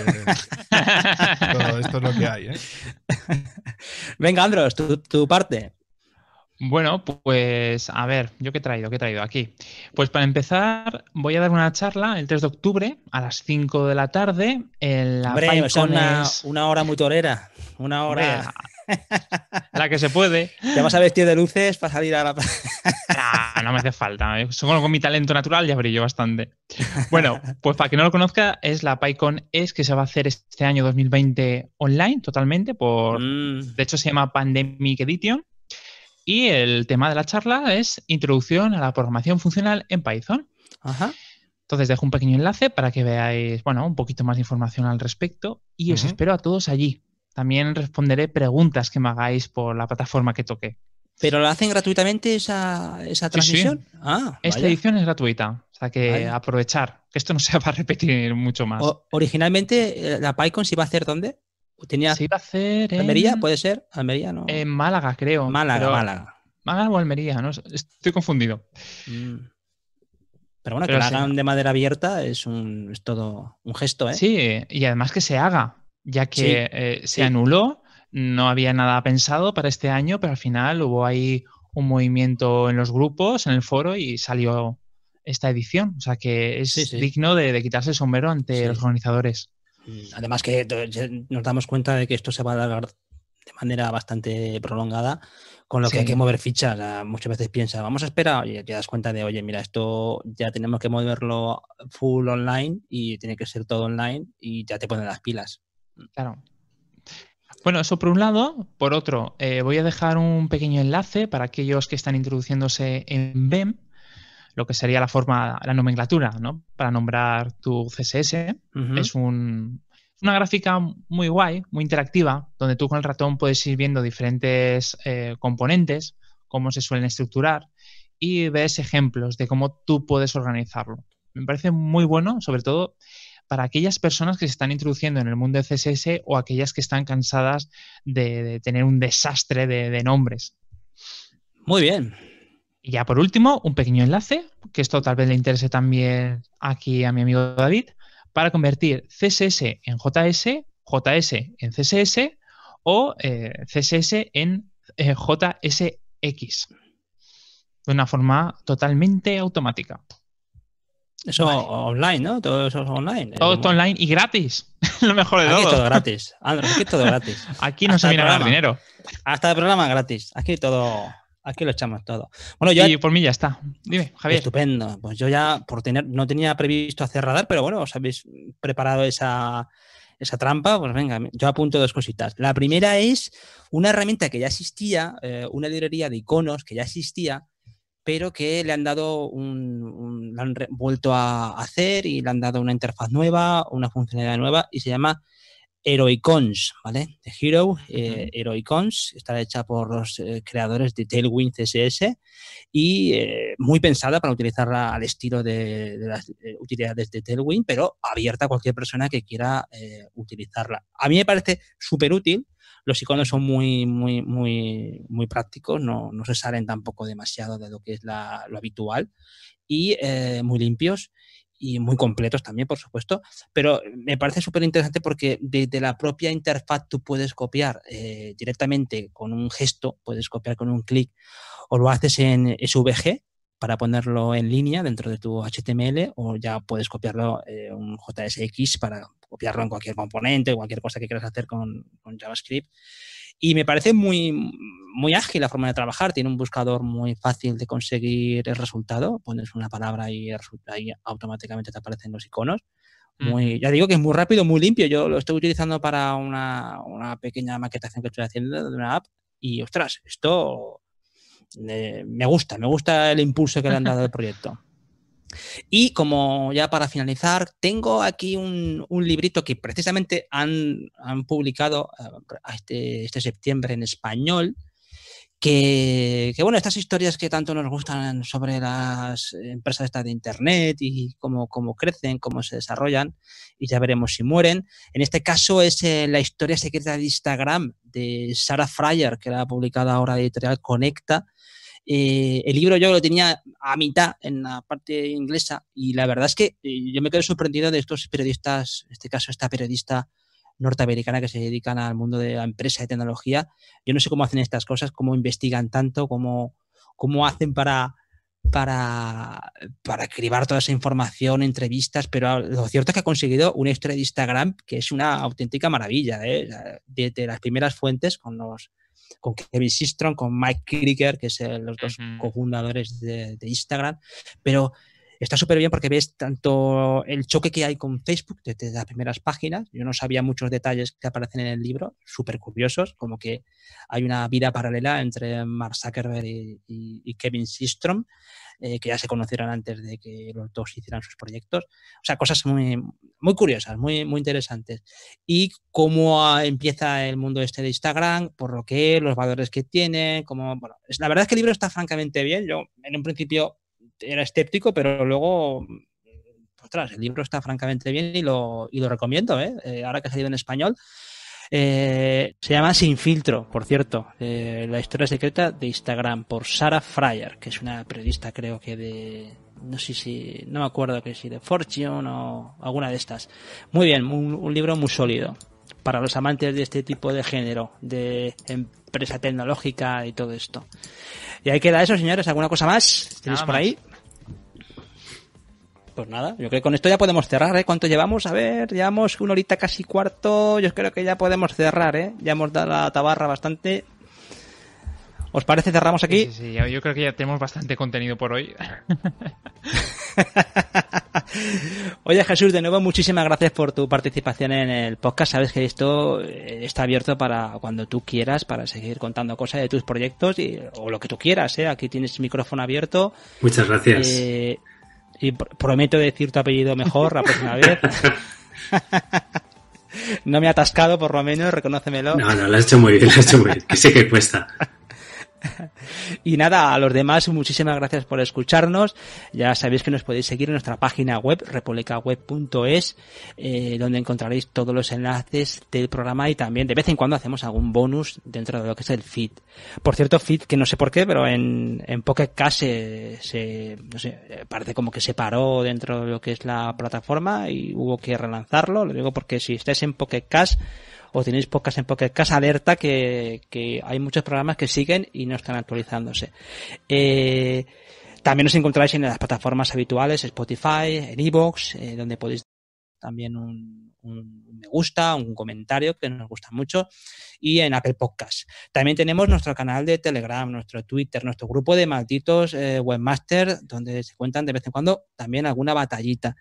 es lo que hay, ¿eh? Venga, Andros, tu, tu parte. Bueno, pues a ver, ¿yo qué he traído? ¿Qué he traído aquí? Pues para empezar, voy a dar una charla el 3 de octubre a las 5 de la tarde en la PyCon. una, hora muy torera, una hora... la que se puede. Ya vas a vestir de luces para salir a la... Ah, no me hace falta. ¿eh? Solo con mi talento natural ya brillo bastante. Bueno, pues para que no lo conozca, es la PyCon es que se va a hacer este año 2020 online totalmente. Por... Mm. De hecho, se llama Pandemic Edition y el tema de la charla es Introducción a la Programación Funcional en Python. Ajá. Entonces dejo un pequeño enlace para que veáis, bueno, un poquito más de información al respecto y os espero a todos allí. También responderé preguntas que me hagáis por la plataforma que toque. ¿Pero lo hacen gratuitamente esa, esa transmisión? Ah, Esta edición es gratuita, o sea que aprovechar, que esto no se va a repetir mucho más. originalmente, eh, ¿la PyCon se iba a hacer dónde? Tenía se a hacer en... Almería, puede ser, Almería, ¿no? En eh, Málaga, creo. Málaga, Málaga. Málaga o Almería, no estoy confundido. Mm. Pero bueno, que hagan de madera abierta es un todo un gesto, ¿eh? Sí, y además que se haga, ya que eh, se anuló, no había nada pensado para este año, pero al final hubo ahí un movimiento en los grupos, en el foro y salió esta edición. O sea que es digno de, de quitarse el sombrero ante los organizadores. Además que nos damos cuenta de que esto se va a dar de manera bastante prolongada, con lo que hay que mover fichas. muchas veces piensas, vamos a esperar, y te das cuenta de, oye, mira, esto ya tenemos que moverlo full online y tiene que ser todo online y ya te ponen las pilas. Claro. Bueno, eso por un lado. Por otro, eh, voy a dejar un pequeño enlace para aquellos que están introduciéndose en BEM, lo que sería la forma, la nomenclatura, ¿no? Para nombrar tu CSS. Es una gráfica muy guay, muy interactiva, donde tú con el ratón puedes ir viendo diferentes eh, componentes, cómo se suelen estructurar y ves ejemplos de cómo tú puedes organizarlo. Me parece muy bueno, sobre todo para aquellas personas que se están introduciendo en el mundo de CSS o aquellas que están cansadas de, tener un desastre de nombres. Muy bien, y ya por último, un pequeño enlace, que esto tal vez le interese también aquí a mi amigo David, para convertir CSS en JS, JS en CSS o eh, CSS en eh, JSX. De una forma totalmente automática. Eso online, ¿no? Todo eso es online. Todo esto online y gratis. Lo mejor de todo. Aquí todo gratis. aquí no se viene a ganar dinero. Hasta el programa gratis. Aquí todo aquí lo echamos todo. Bueno, yo y por mí ya está. Dime, Javier. Estupendo. Pues yo ya por tener, no tenía previsto hacer radar, pero bueno, os habéis preparado esa, trampa, pues venga, yo apunto dos cositas. La primera es una herramienta que ya existía, eh, una librería de iconos que ya existía, pero que le han dado un, lo han vuelto a hacer y le han dado una interfaz nueva, una funcionalidad nueva y se llama Heroicons, ¿vale? The Hero, eh, Heroicons, está hecha por los eh, creadores de Tailwind CSS y eh, muy pensada para utilizarla al estilo de, las utilidades de Tailwind, pero abierta a cualquier persona que quiera utilizarla. A mí me parece súper útil, los iconos son muy, muy, muy, muy prácticos, no, se salen tampoco demasiado de lo que es lo habitual y muy limpios y muy completos también, por supuesto, pero me parece súper interesante porque desde la propia interfaz tú puedes copiar eh, directamente con un gesto, puedes copiar con un clic o lo haces en SVG para ponerlo en línea dentro de tu HTML o ya puedes copiarlo en eh, un JSX para copiarlo en cualquier componente, cualquier cosa que quieras hacer con JavaScript. Y me parece muy, muy ágil la forma de trabajar, tiene un buscador muy fácil de conseguir el resultado, pones una palabra y, automáticamente te aparecen los iconos. Muy, ya digo que es muy rápido, muy limpio. Yo lo estoy utilizando para una, pequeña maquetación que estoy haciendo de una app y ostras, esto eh, me gusta, me gusta el impulso que le han dado al proyecto. Y como ya para finalizar, tengo aquí un, librito que precisamente han, publicado eh, este, este, septiembre en español, que, bueno, estas historias que tanto nos gustan sobre las empresas estas de Internet y cómo, crecen, cómo se desarrollan, y ya veremos si mueren. En este caso es eh, la historia secreta de Instagram de Sarah Fryer, que la ha publicado ahora la editorial Conecta, eh, el libro yo lo tenía a mitad en la parte inglesa y la verdad es que eh, yo me quedé sorprendido de estos periodistas, en este caso esta periodista norteamericana que se dedican al mundo de la empresa de tecnología. Yo no sé cómo hacen estas cosas, cómo investigan tanto, cómo, cómo hacen para, para, para cribar toda esa información, entrevistas, pero lo cierto es que ha conseguido una extra de Instagram que es una auténtica maravilla, ¿eh? de las primeras fuentes con los con Kevin Systrom, con Mike Krieger, que es los dos cofundadores de Instagram, pero está súper bien porque ves tanto el choque que hay con Facebook desde las primeras páginas. Yo no sabía muchos detalles que aparecen en el libro, súper curiosos, como que hay una vida paralela entre Mark Zuckerberg y, Kevin Systrom, eh, que ya se conocieron antes de que los dos hicieran sus proyectos. O sea, cosas muy, muy curiosas, muy, muy interesantes. Y cómo ah, empieza el mundo este de Instagram, por lo que, los valores que tiene, como, bueno, la verdad es que el libro está francamente bien. Yo en un principio era escéptico, pero luego, ostras, el libro está francamente bien y lo, y lo recomiendo, ¿eh? eh ahora que ha salido en español. Eh, se llama Sin Filtro, por cierto, la historia secreta de Instagram por Sarah Fryer, que es una periodista creo que de, no sé si, no me acuerdo que si de Fortune o alguna de estas. Muy bien, un, libro muy sólido para los amantes de este tipo de género, de empresa tecnológica y todo esto. Y ahí queda eso, señores. ¿Alguna cosa más? ¿Tenéis por ahí? Pues nada, yo creo que con esto ya podemos cerrar, ¿eh? ¿Cuánto llevamos? A ver, llevamos una horita casi cuarto. Yo creo que ya podemos cerrar, ¿eh? Ya hemos dado la tabarra bastante. ¿Os parece cerramos aquí? Sí, yo creo que ya tenemos bastante contenido por hoy. Oye Jesús, de nuevo muchísimas gracias por tu participación en el podcast. Sabes que esto eh, está abierto para cuando tú quieras, para seguir contando cosas de tus proyectos o lo que tú quieras. ¿eh? Aquí tienes micrófono abierto. Muchas gracias. Eh, y prometo decir tu apellido mejor la próxima vez. no me ha atascado, por lo menos, reconócemelo. No, no, lo has hecho muy bien, lo has hecho muy bien. Que sé que cuesta. Y nada, a los demás, muchísimas gracias por escucharnos. Ya sabéis que nos podéis seguir en nuestra página web, republicaweb.es, eh, donde encontraréis todos los enlaces del programa y también de vez en cuando hacemos algún bonus dentro de lo que es el feed. Por cierto, feed que no sé por qué, pero en, en Pocket Cast se, no sé, parece como que se paró dentro de lo que es la plataforma y hubo que relanzarlo. Lo digo porque si estáis en Pocket Cast, o tenéis podcast en Pocket Casa alerta que, que hay muchos programas que siguen y no están actualizándose. Eh, también os encontráis en las plataformas habituales, Spotify, en Evox, eh, donde podéis también un, un, me gusta, un comentario que nos gusta mucho y en Apple Podcast. También tenemos nuestro canal de Telegram, nuestro Twitter, nuestro grupo de malditos webmasters, eh, webmaster donde se cuentan de vez en cuando también alguna batallita.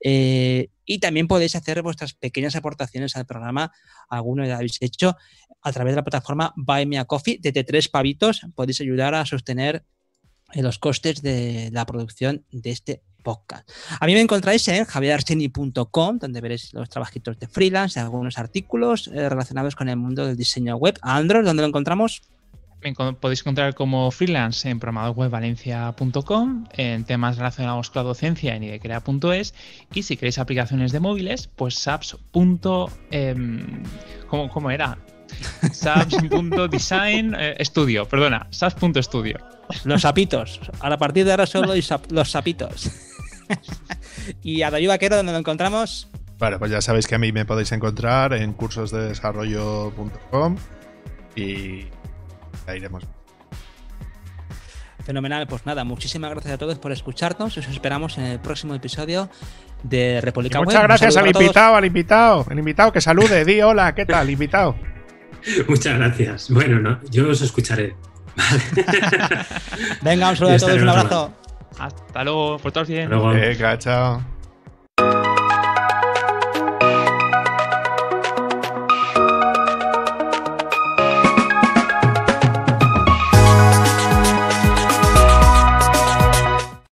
Eh, y también podéis hacer vuestras pequeñas aportaciones al programa, alguno ya habéis hecho, a través de la plataforma Buy Me a Coffee. Desde tres pavitos podéis ayudar a sostener eh, los costes de la producción de este podcast. A mí me encontráis en javierarceni.com, donde veréis los trabajitos de freelance, algunos artículos eh, relacionados con el mundo del diseño web. Android Andros, ¿dónde lo encontramos? Me podéis encontrar como freelance en programadorwebvalencia.com, en temas relacionados con la docencia en idecrea.es y si queréis aplicaciones de móviles, pues saps. Em, ¿cómo, ¿Cómo era? Saps.design estudio, eh, perdona, saps.studio. Los sapitos. A partir de ahora solo los sapitos. y a que Vaquero, donde nos encontramos. Bueno, pues ya sabéis que a mí me podéis encontrar en cursosdesarrollo.com y Fenomenal, pues nada, muchísimas gracias a todos por escucharnos os esperamos en el próximo episodio de República Web. Muchas gracias al invitado, al invitado, el invitado que salude, di hola, ¿qué tal, invitado? Muchas gracias. Bueno, yo los escucharé. Venga, un saludo a todos, un abrazo. Hasta luego, por todos bien. chao.